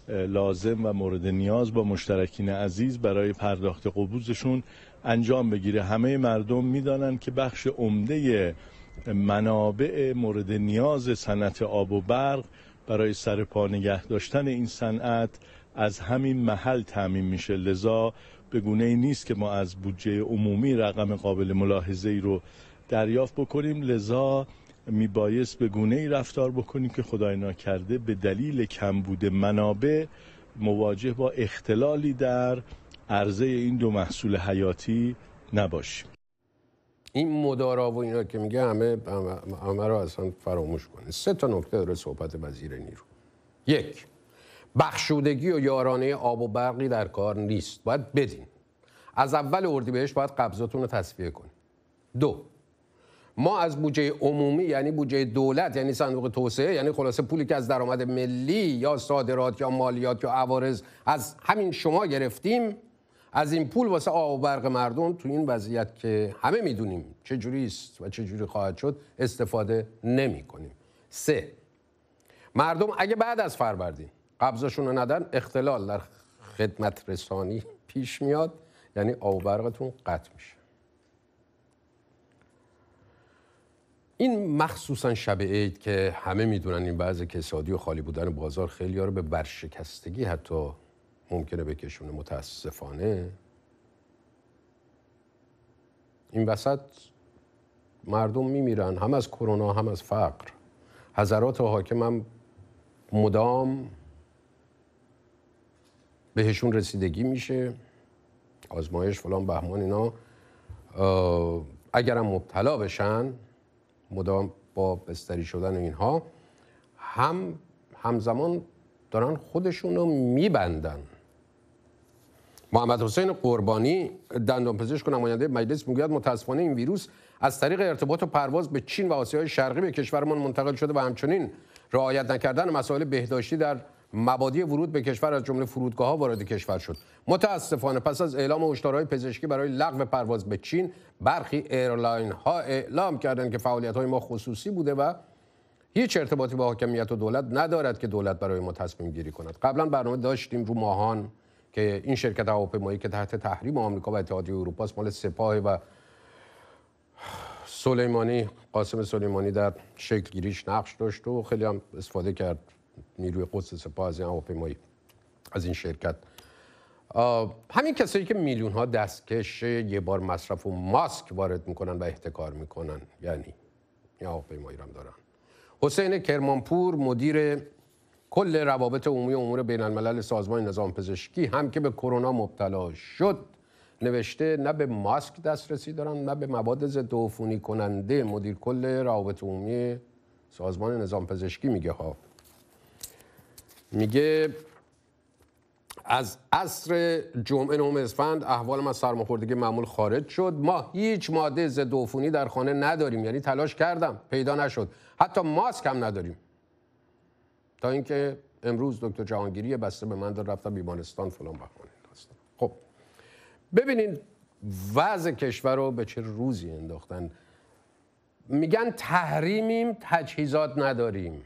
[SPEAKER 5] لازم و مورد نیاز با مشترکین عزیز برای پرداخت قبوزشون انجام بگیره همه مردم میدانند که بخش عمده منابع مورد نیاز صنعت آب و برق برای سرپا نگه داشتن این صنعت از همین محل تعمین میشه لذا به گونه ای نیست که ما از بودجه عمومی رقم قابل ملاحظه ای رو دریافت بکنیم لذا میبایست به گونه ای رفتار بکنیم که خدای کرده به دلیل کمبود منابع مواجه با اختلالی در عرضه این دو محصول حیاتی نباشیم
[SPEAKER 1] این مدارا و اینا که میگه همه همه رو اصلا فراموش کنه سه تا نکته داره صحبت وزیر نیرو یک بخشودگی و یارانه آب و برقی در کار نیست باید بدین از اول اردی بهش باید قبضاتون رو تصفیه کنید دو ما از بودجه عمومی یعنی بودجه دولت یعنی صندوق توسعه یعنی خلاصه پولی که از درآمد ملی یا صادرات یا مالیات یا عوارض از همین شما گرفتیم از این پول واسه آب و برق مردم تو این وضعیت که همه میدونیم چه جوری است و چه جوری خواهد شد استفاده نمی کنیم سه مردم اگه بعد از فروردین قبضشون رو ندن اختلال در خدمت رسانی پیش میاد یعنی آب و برقتون قطع میشه این مخصوصا شب عید که همه میدونن این بعض کسادی و خالی بودن بازار خیلی ها رو به برشکستگی حتی ممکنه بکشونه متاسفانه این وسط مردم میمیرن هم از کرونا هم از فقر حضرات و حاکم هم مدام بهشون رسیدگی میشه آزمایش فلان بهمان اینا اگرم مبتلا بشن مدام با بستری شدن اینها هم همزمان دارن خودشون رو میبندن محمد حسین قربانی دندانپزشک و نماینده مجلس میگوید متاسفانه این ویروس از طریق ارتباط و پرواز به چین و آسیای شرقی به کشورمان منتقل شده و همچنین رعایت نکردن مسائل بهداشتی در مبادی ورود به کشور از جمله فرودگاه ها وارد کشور شد متاسفانه پس از اعلام هشدارهای پزشکی برای لغو پرواز به چین برخی ایرلاین ها اعلام کردند که فعالیت های ما خصوصی بوده و هیچ ارتباطی با حاکمیت و دولت ندارد که دولت برای ما تصمیم گیری کند قبلا برنامه داشتیم رو ماهان که این شرکت هواپیمایی که تحت تحریم آمریکا و اتحادیه اروپا است مال سپاه و سلیمانی قاسم سلیمانی در شکل گیریش نقش داشت و خیلی هم استفاده کرد نیروی قدس سپاه از این هواپیمایی از این شرکت همین کسایی که میلیون ها دستکش یه بار مصرف و ماسک وارد میکنن و احتکار میکنن یعنی یا هواپیمایی هم دارن حسین کرمانپور مدیر کل روابط عمومی امور بین الملل سازمان نظام پزشکی هم که به کرونا مبتلا شد نوشته نه به ماسک دسترسی دارن نه به مواد ضد عفونی کننده مدیر کل روابط عمومی سازمان نظام پزشکی میگه ها میگه از عصر جمعه نهم اسفند احوال از سرماخوردگی معمول خارج شد ما هیچ ماده ضد عفونی در خانه نداریم یعنی تلاش کردم پیدا نشد حتی ماسک هم نداریم تا اینکه امروز دکتر جهانگیری بسته به من داد رفتم بیمارستان فلان بخونه خب ببینین وضع کشور رو به چه روزی انداختن میگن تحریمیم تجهیزات نداریم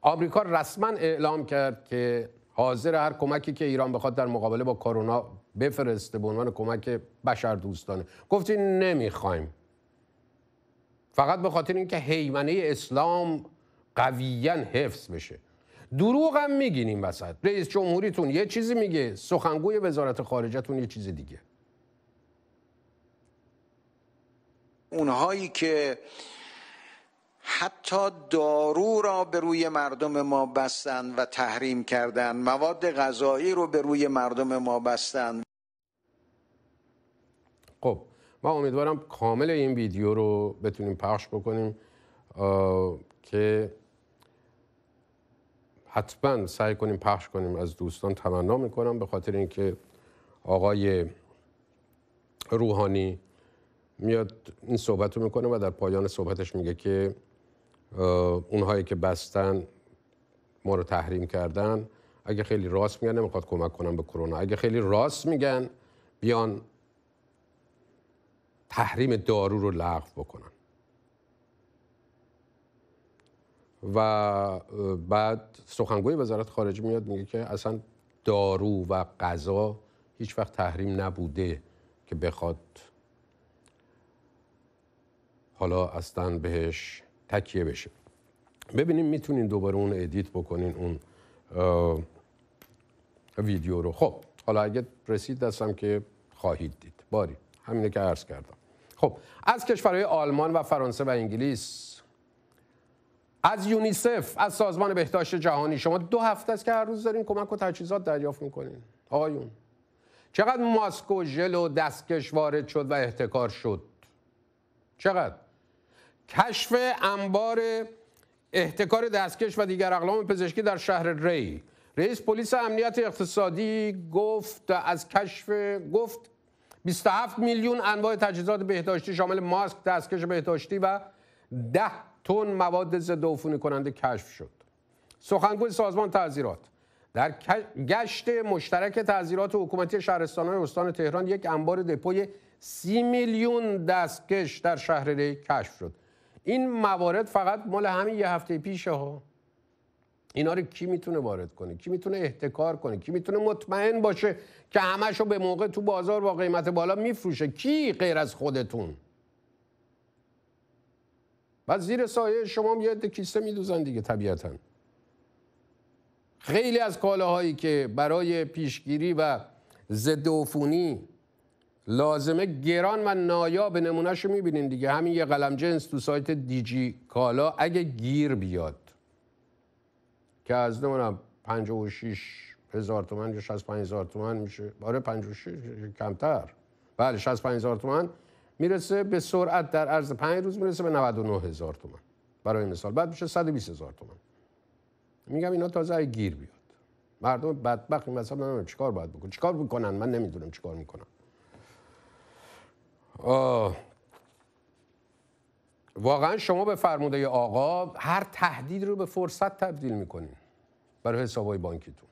[SPEAKER 1] آمریکا رسما اعلام کرد که حاضر هر کمکی که ایران بخواد در مقابله با کرونا بفرسته به عنوان کمک دوستانه گفتین نمیخوایم فقط به خاطر اینکه حیمنه اسلام قویا حفظ بشه دروغ هم میگین این وسط رئیس جمهوریتون یه چیزی میگه سخنگوی وزارت خارجتون یه چیز دیگه
[SPEAKER 4] اونهایی که حتی دارو را به روی مردم ما بستن و تحریم کردن مواد غذایی رو به روی مردم ما بستن
[SPEAKER 1] خب ما امیدوارم کامل این ویدیو رو بتونیم پخش بکنیم که حتما سعی کنیم پخش کنیم از دوستان تمنا میکنم به خاطر اینکه آقای روحانی میاد این صحبت رو میکنه و در پایان صحبتش میگه که اونهایی که بستن ما رو تحریم کردن اگه خیلی راست میگن نمیخواد کمک کنم به کرونا اگه خیلی راست میگن بیان تحریم دارو رو لغو بکنن و بعد سخنگوی وزارت خارجه میاد میگه که اصلا دارو و غذا هیچ وقت تحریم نبوده که بخواد حالا اصلا بهش تکیه بشه ببینیم میتونین دوباره اون ادیت بکنین اون ویدیو رو خب حالا اگه رسید دستم که خواهید دید باری همینه که کردم خب از کشورهای آلمان و فرانسه و انگلیس از یونیسف از سازمان بهداشت جهانی شما دو هفته است که هر روز دارین کمک و تجهیزات دریافت میکنین آقایون چقدر ماسک و ژل و دستکش وارد شد و احتکار شد چقدر کشف انبار احتکار دستکش و دیگر اقلام پزشکی در شهر ری رئیس پلیس امنیت اقتصادی گفت از کشف گفت 27 میلیون انواع تجهیزات بهداشتی شامل ماسک، دستکش بهداشتی و 10 تن مواد ضد عفونی کننده کشف شد. سخنگوی سازمان تعزیرات در گشت مشترک تعزیرات حکومتی شهرستانهای استان تهران یک انبار دپوی 30 میلیون دستکش در شهر ری کشف شد. این موارد فقط مال همین یه هفته پیشه ها. اینا رو کی میتونه وارد کنه کی میتونه احتکار کنه کی میتونه مطمئن باشه که رو به موقع تو بازار با قیمت بالا میفروشه کی غیر از خودتون و زیر سایه شما هم یه عده کیسه میدوزن دیگه طبیعتا خیلی از کالاهایی که برای پیشگیری و ضد عفونی لازمه گران و نایاب نمونهشو میبینین دیگه همین یه قلم جنس تو سایت دیجی کالا اگه گیر بیاد که از نمیدونم 56 هزار تومن یا ۶۵ هزار تومن میشه باره 56 کمتر بله ۶۵ هزار تومن میرسه به سرعت در عرض 5 روز میرسه به ۹۹ هزار تومن برای مثال بعد میشه 120 هزار تومن میگم اینا تازه گیر بیاد مردم بدبخت این مثلا نمیدونم چیکار باید بکنن چیکار میکنن من نمیدونم چیکار میکنم واقعا شما به فرموده آقا هر تهدید رو به فرصت تبدیل میکنین برای حسابهای بانکیتون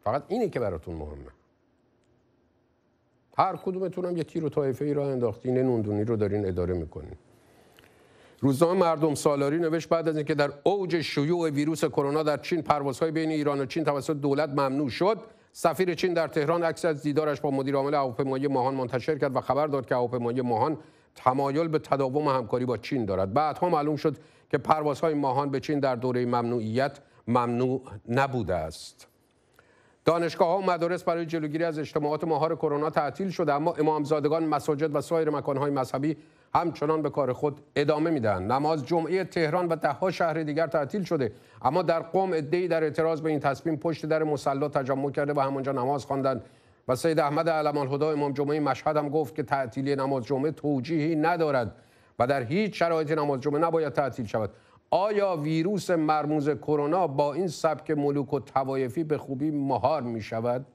[SPEAKER 1] فقط اینه که براتون مهمه هر کدومتون هم یه تیر و طایفه ای را انداختین نوندونی رو دارین اداره میکنین روزنامه مردم سالاری نوشت بعد از اینکه در اوج شیوع ویروس کرونا در چین پروازهای بین ایران و چین توسط دولت ممنوع شد سفیر چین در تهران عکس از دیدارش با مدیر عامل هواپیمایی ماهان منتشر کرد و خبر داد که هواپیمایی ماهان تمایل به تداوم همکاری با چین دارد بعدها معلوم شد که پروازهای ماهان به چین در دوره ممنوعیت ممنوع نبوده است دانشگاه ها و مدارس برای جلوگیری از اجتماعات ماهار کرونا تعطیل شده اما امامزادگان مساجد و سایر مکانهای مذهبی همچنان به کار خود ادامه میدن نماز جمعه تهران و ها شهر دیگر تعطیل شده اما در قم ای در اعتراض به این تصمیم پشت در مصلا تجمع کرده و همونجا نماز خواندند و سید احمد علم الهدا امام جمعه مشهد هم گفت که تعطیلی نماز جمعه توجیهی ندارد و در هیچ شرایطی نماز جمعه نباید تعطیل شود آیا ویروس مرموز کرونا با این سبک ملوک و توایفی به خوبی مهار می شود؟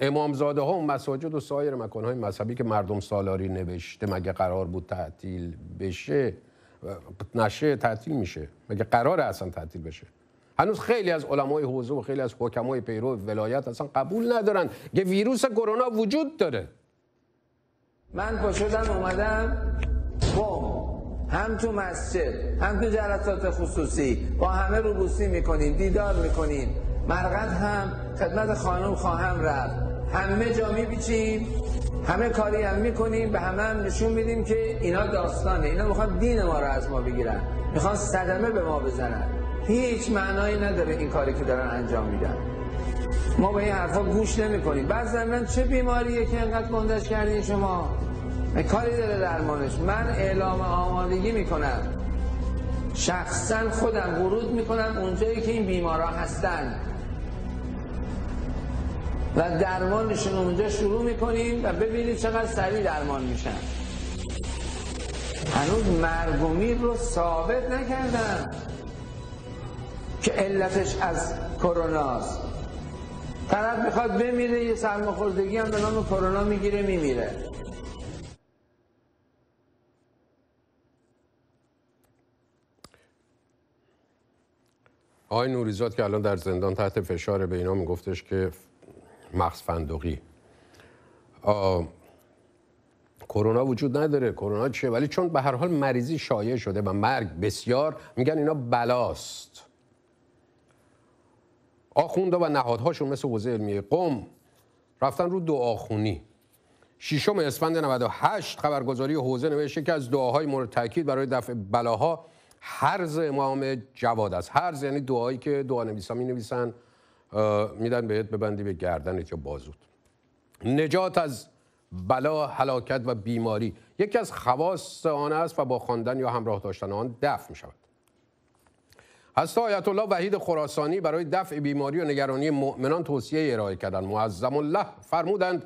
[SPEAKER 1] امامزاده ها و مساجد و سایر های مذهبی که مردم سالاری نوشته مگه قرار بود تعطیل بشه نشه تعطیل میشه مگه قرار اصلا تعطیل بشه هنوز خیلی از علمای حوزه و خیلی از حکمای پیرو ولایت اصلا قبول ندارن
[SPEAKER 4] که ویروس کرونا وجود داره من پاشدم اومدم بوم هم تو مسجد هم تو جلسات خصوصی با همه روبوسی میکنیم دیدار میکنیم مرقد هم خدمت خانم خواهم رفت همه جا میبیچیم همه کاری هم میکنیم به همه هم نشون میدیم که اینا داستانه اینا میخوان دین ما رو از ما بگیرن میخوان صدمه به ما بزنن هیچ معنایی نداره این کاری که دارن انجام میدن ما به این حرفا گوش نمی کنیم بعض من چه بیماریه که انقدر گندش کردین شما کاری داره درمانش من اعلام آمادگی میکنم شخصا خودم ورود میکنم اونجایی که این بیمارا هستن و درمانشون اونجا شروع میکنیم و ببینید چقدر سریع درمان میشن هنوز مرگومی رو ثابت نکردن که علتش از کروناست طرف میخواد بمیره یه سرماخوردگی هم به نام کرونا میگیره میمیره
[SPEAKER 1] آقای نوریزاد که الان در زندان تحت فشار به اینا میگفتش که مغز فندقی کرونا وجود نداره کرونا چیه ولی چون به هر حال مریضی شایع شده و مرگ بسیار میگن اینا بلاست آخونده و نهادهاشون مثل حوزه علمیه قم رفتن رو دعاخونی شیشم اسفند 98 خبرگزاری حوزه نوشته که از دعاهای مورد تاکید برای دفع بلاها حرز امام جواد است هر یعنی دعایی که دعا نویسا می نویسن میدن بهت ببندی به گردنت یا بازود نجات از بلا حلاکت و بیماری یکی از خواص آن است و با خواندن یا همراه داشتن آن دفع می شود حضرت آیت الله وحید خراسانی برای دفع بیماری و نگرانی مؤمنان توصیه ارائه کردن معظم الله فرمودند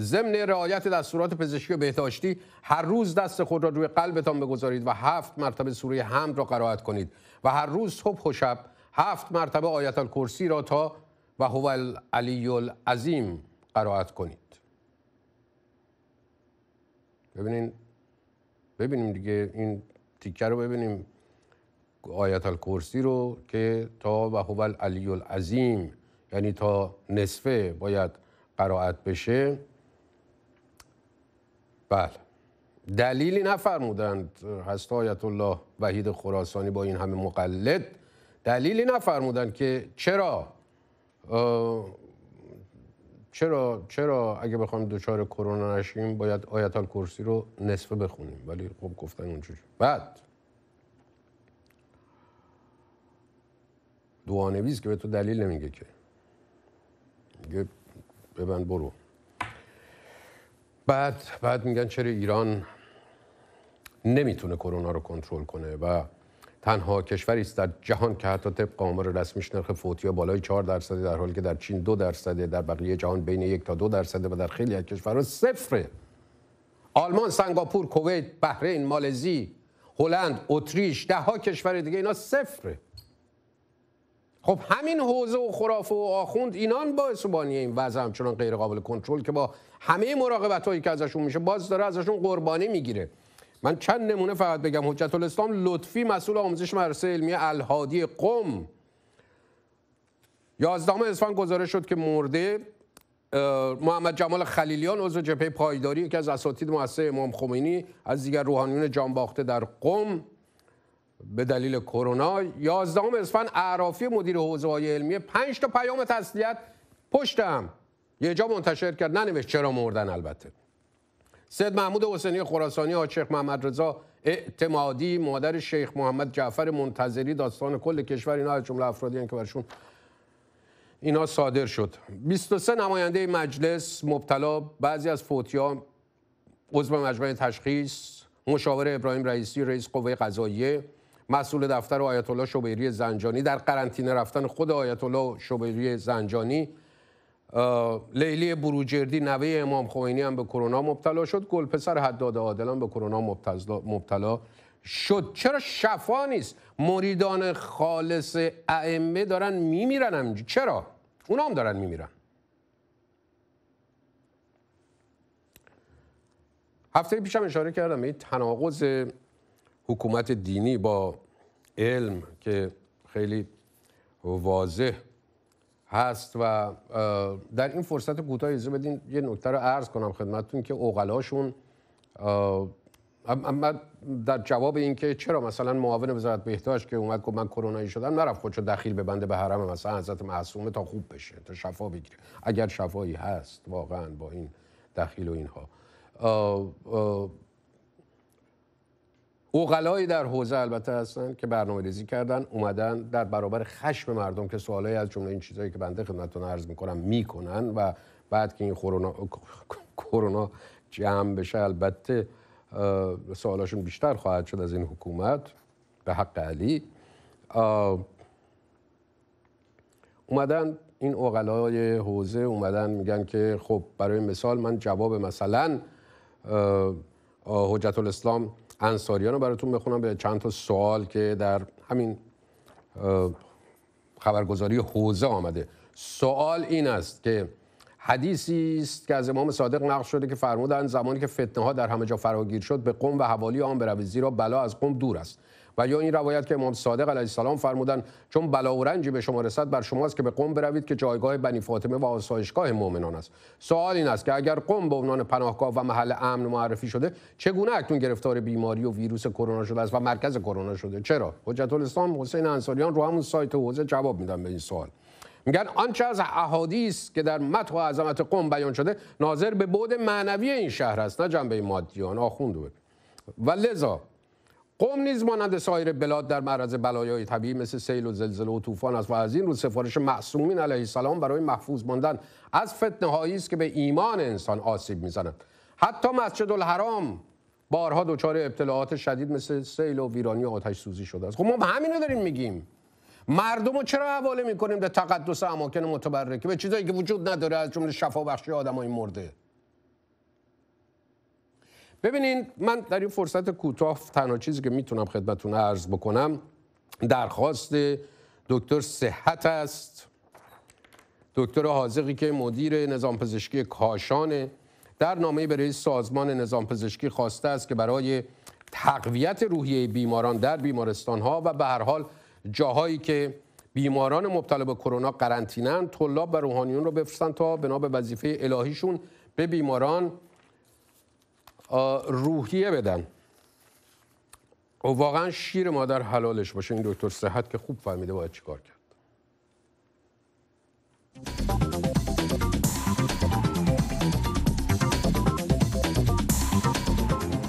[SPEAKER 1] ضمن رعایت دستورات پزشکی و بهداشتی هر روز دست خود را روی قلبتان بگذارید و هفت مرتبه سوره حمد را قرائت کنید و هر روز صبح و شب هفت مرتبه آیت الکرسی را تا و هو العلی العظیم قرائت کنید ببینین ببینیم دیگه این تیکه رو ببینیم آیت الکرسی رو که تا و هو العلی العظیم یعنی تا نصفه باید قرائت بشه بله دلیلی نفرمودند هست آیت الله وحید خراسانی با این همه مقلد دلیلی نفرمودن که چرا چرا چرا اگه بخوام دچار کرونا نشیم باید آیت کرسی رو نصفه بخونیم ولی خب گفتن اونجوری بعد دوانویز که به تو دلیل نمیگه که میگه ببند برو بعد بعد میگن چرا ایران نمیتونه کرونا رو کنترل کنه و تنها کشوری است در جهان که حتی طبق آمار رسمیش نرخ فوتیا بالای 4 درصد در حالی که در چین دو درصد در بقیه جهان بین یک تا دو درصد و در خیلی از کشورها صفره آلمان، سنگاپور، کویت، بحرین، مالزی، هلند، اتریش، ده ها کشور دیگه اینا صفره خب همین حوزه و خرافه و آخوند اینان با و بانی این وضع همچنان غیر قابل کنترل که با همه مراقبت که ازشون میشه باز داره ازشون قربانی میگیره من چند نمونه فقط بگم حجت الاسلام لطفی مسئول آموزش مدرسه علمی الهادی قم یازدهم اسفان گزارش شد که مرده محمد جمال خلیلیان عضو جبهه پایداری یکی از اساتید مؤسسه امام خمینی از دیگر روحانیون باخته در قم به دلیل کرونا یازدهم اسفند اعرافی مدیر حوزه های علمی پنج تا پیام تسلیت پشتم یه جا منتشر کرد ننوشت چرا مردن البته سید محمود حسینی خراسانی شیخ محمد رضا اعتمادی مادر شیخ محمد جعفر منتظری داستان کل کشور اینا از جمله افرادی که برشون اینا صادر شد 23 نماینده مجلس مبتلا بعضی از فوتیا عضو مجمع تشخیص مشاور ابراهیم رئیسی رئیس قوه قضاییه مسئول دفتر آیت الله شبیری زنجانی در قرنطینه رفتن خود آیت الله شبیری زنجانی لیلی بروجردی نوه امام خمینی هم به کرونا مبتلا شد گلپسر حداد عادلان به کرونا مبتلا شد چرا شفا نیست مریدان خالص ائمه دارن میمیرن چرا اونا هم دارن میمیرن هفته پیشم اشاره کردم به تناقض حکومت دینی با علم که خیلی واضح هست و در این فرصت کوتاه اجازه بدین یه نکته رو عرض کنم خدمتتون که اوغلاشون اما در جواب اینکه چرا مثلا معاون وزارت بهداشت که اومد گفت من کرونایی شدم نرفت خودشو دخیل ببنده به حرم مثلا حضرت معصومه تا خوب بشه تا شفا بگیره اگر شفایی هست واقعا با این دخیل و اینها اوغلایی در حوزه البته هستن که برنامه ریزی کردن اومدن در برابر خشم مردم که سوالی از جمله این چیزهایی که بنده خدمتتون عرض میکنم میکنن و بعد که این کرونا جمع بشه البته سوالاشون بیشتر خواهد شد از این حکومت به حق علی اومدن این اوغلای حوزه اومدن میگن که خب برای مثال من جواب مثلا حجت الاسلام انصاریان رو براتون بخونم به چند تا سوال که در همین خبرگزاری حوزه آمده سوال این است که حدیثی است که از امام صادق نقل شده که فرمودند زمانی که فتنه ها در همه جا فراگیر شد به قم و حوالی آن بروید زیرا بلا از قوم دور است و یا این روایت که امام صادق علیه السلام فرمودن چون بلا و رنجی به شما رسد بر شماست که به قم بروید که جایگاه بنی فاطمه و آسایشگاه مؤمنان است سوال این است که اگر قم به عنوان پناهگاه و محل امن معرفی شده چگونه اکنون گرفتار بیماری و ویروس کرونا شده است و مرکز کرونا شده چرا حجت الاسلام حسین انصاریان رو همون سایت حوزه جواب میدن به این سوال میگن آنچه از احادیث که در متن و عظمت قم بیان شده ناظر به بعد معنوی این شهر است نه جنبه مادیان آخوند و لذا قوم نیز مانند سایر بلاد در معرض بلایای طبیعی مثل سیل و زلزله و طوفان است و از این رو سفارش معصومین علیه السلام برای محفوظ ماندن از فتنه است که به ایمان انسان آسیب میزنند حتی مسجد الحرام بارها دچار ابتلاعات شدید مثل سیل و ویرانی و آتش سوزی شده است خب ما رو داریم میگیم مردم رو چرا حواله میکنیم به تقدس اماکن متبرکه به چیزایی که وجود نداره از جمله شفا بخشی آدمای مرده ببینین من در این فرصت کوتاه تنها چیزی که میتونم خدمتتون عرض بکنم درخواست دکتر صحت است دکتر حاضقی که مدیر نظام پزشکی کاشانه در نامه به رئیس سازمان نظام پزشکی خواسته است که برای تقویت روحیه بیماران در بیمارستان ها و به هر حال جاهایی که بیماران مبتلا به کرونا اند طلاب و روحانیون رو بفرستن تا بنا به وظیفه الهیشون به بیماران روحیه بدن و واقعا شیر مادر حلالش باشه این دکتر صحت که خوب فهمیده باید چیکار کرد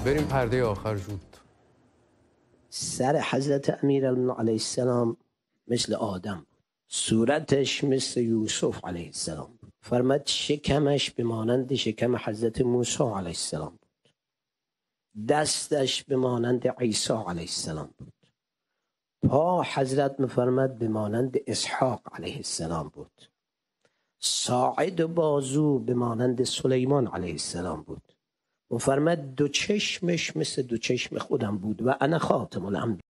[SPEAKER 1] بریم پرده آخر
[SPEAKER 2] زود
[SPEAKER 3] سر حضرت امیر علیه السلام مثل آدم صورتش مثل یوسف علیه السلام فرمد شکمش
[SPEAKER 4] بمانند شکم حضرت موسی علیه السلام دستش به مانند عیسی علیه السلام بود پا حضرت میفرمد
[SPEAKER 1] به
[SPEAKER 3] مانند اسحاق علیه السلام بود ساعد و بازو به مانند سلیمان علیه السلام بود مفرمد دو چشمش مثل دو چشم خودم بود و انا خاتم الانبیا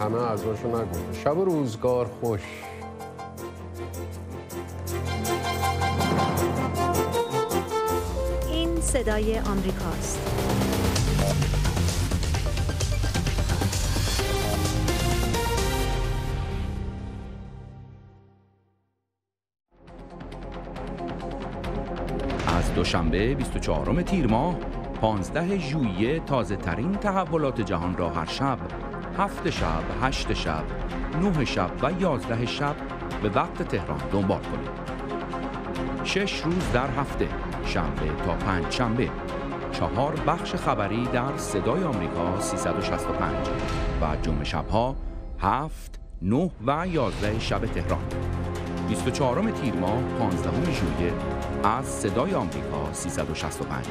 [SPEAKER 1] همه از نگو شب روزگار خوش
[SPEAKER 2] صدای آمریکاست.
[SPEAKER 1] از دوشنبه 24 تیر ماه 15 ژوئیه تازه ترین تحولات جهان را هر شب هفت شب، هشت شب، نه شب و یازده شب به وقت تهران دنبال کنید. شش روز در هفته شنبه تا پنج شنبه چهار بخش خبری در صدای آمریکا 365 و جمعه شبها هفت
[SPEAKER 3] نه و یازده شب تهران 24 تیر ماه 15 ژوئیه از صدای آمریکا 365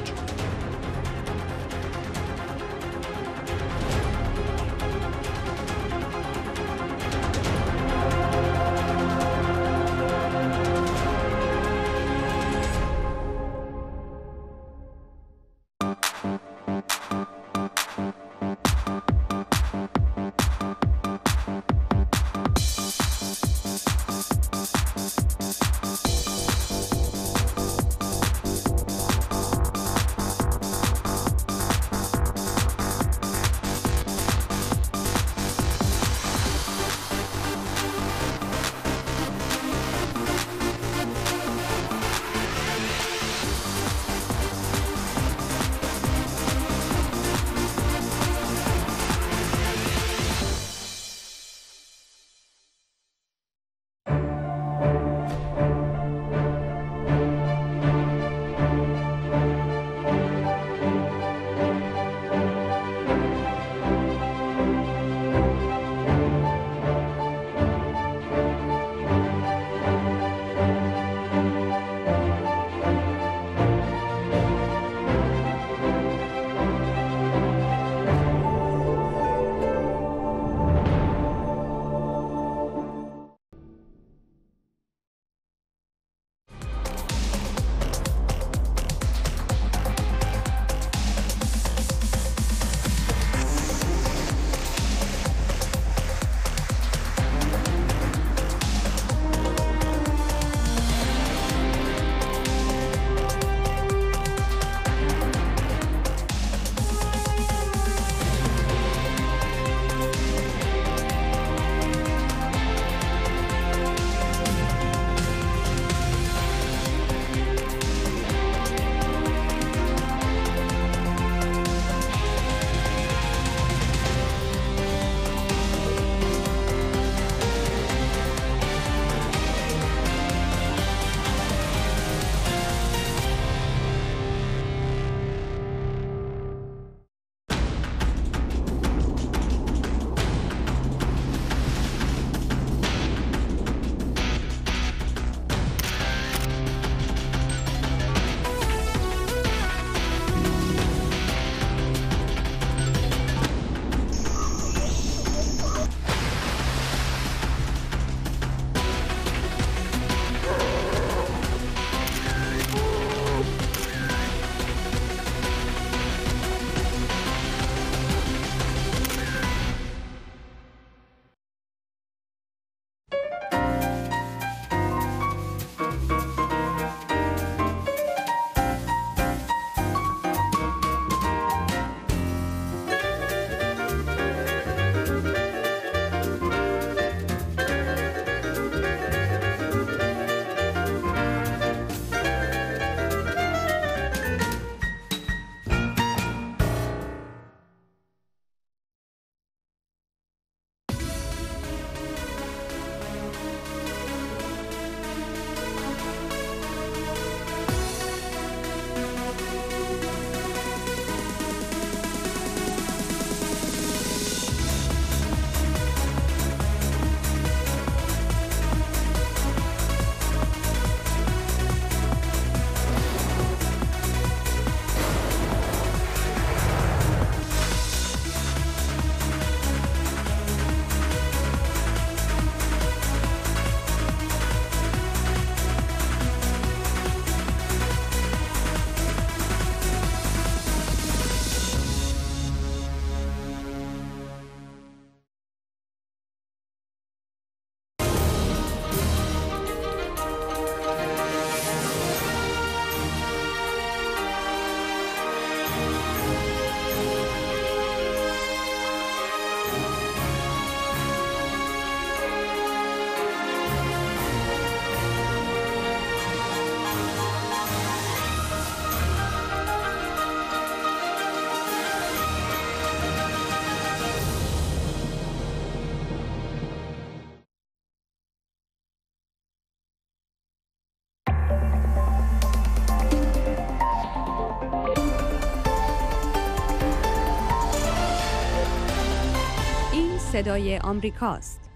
[SPEAKER 2] صدای آمریکاست.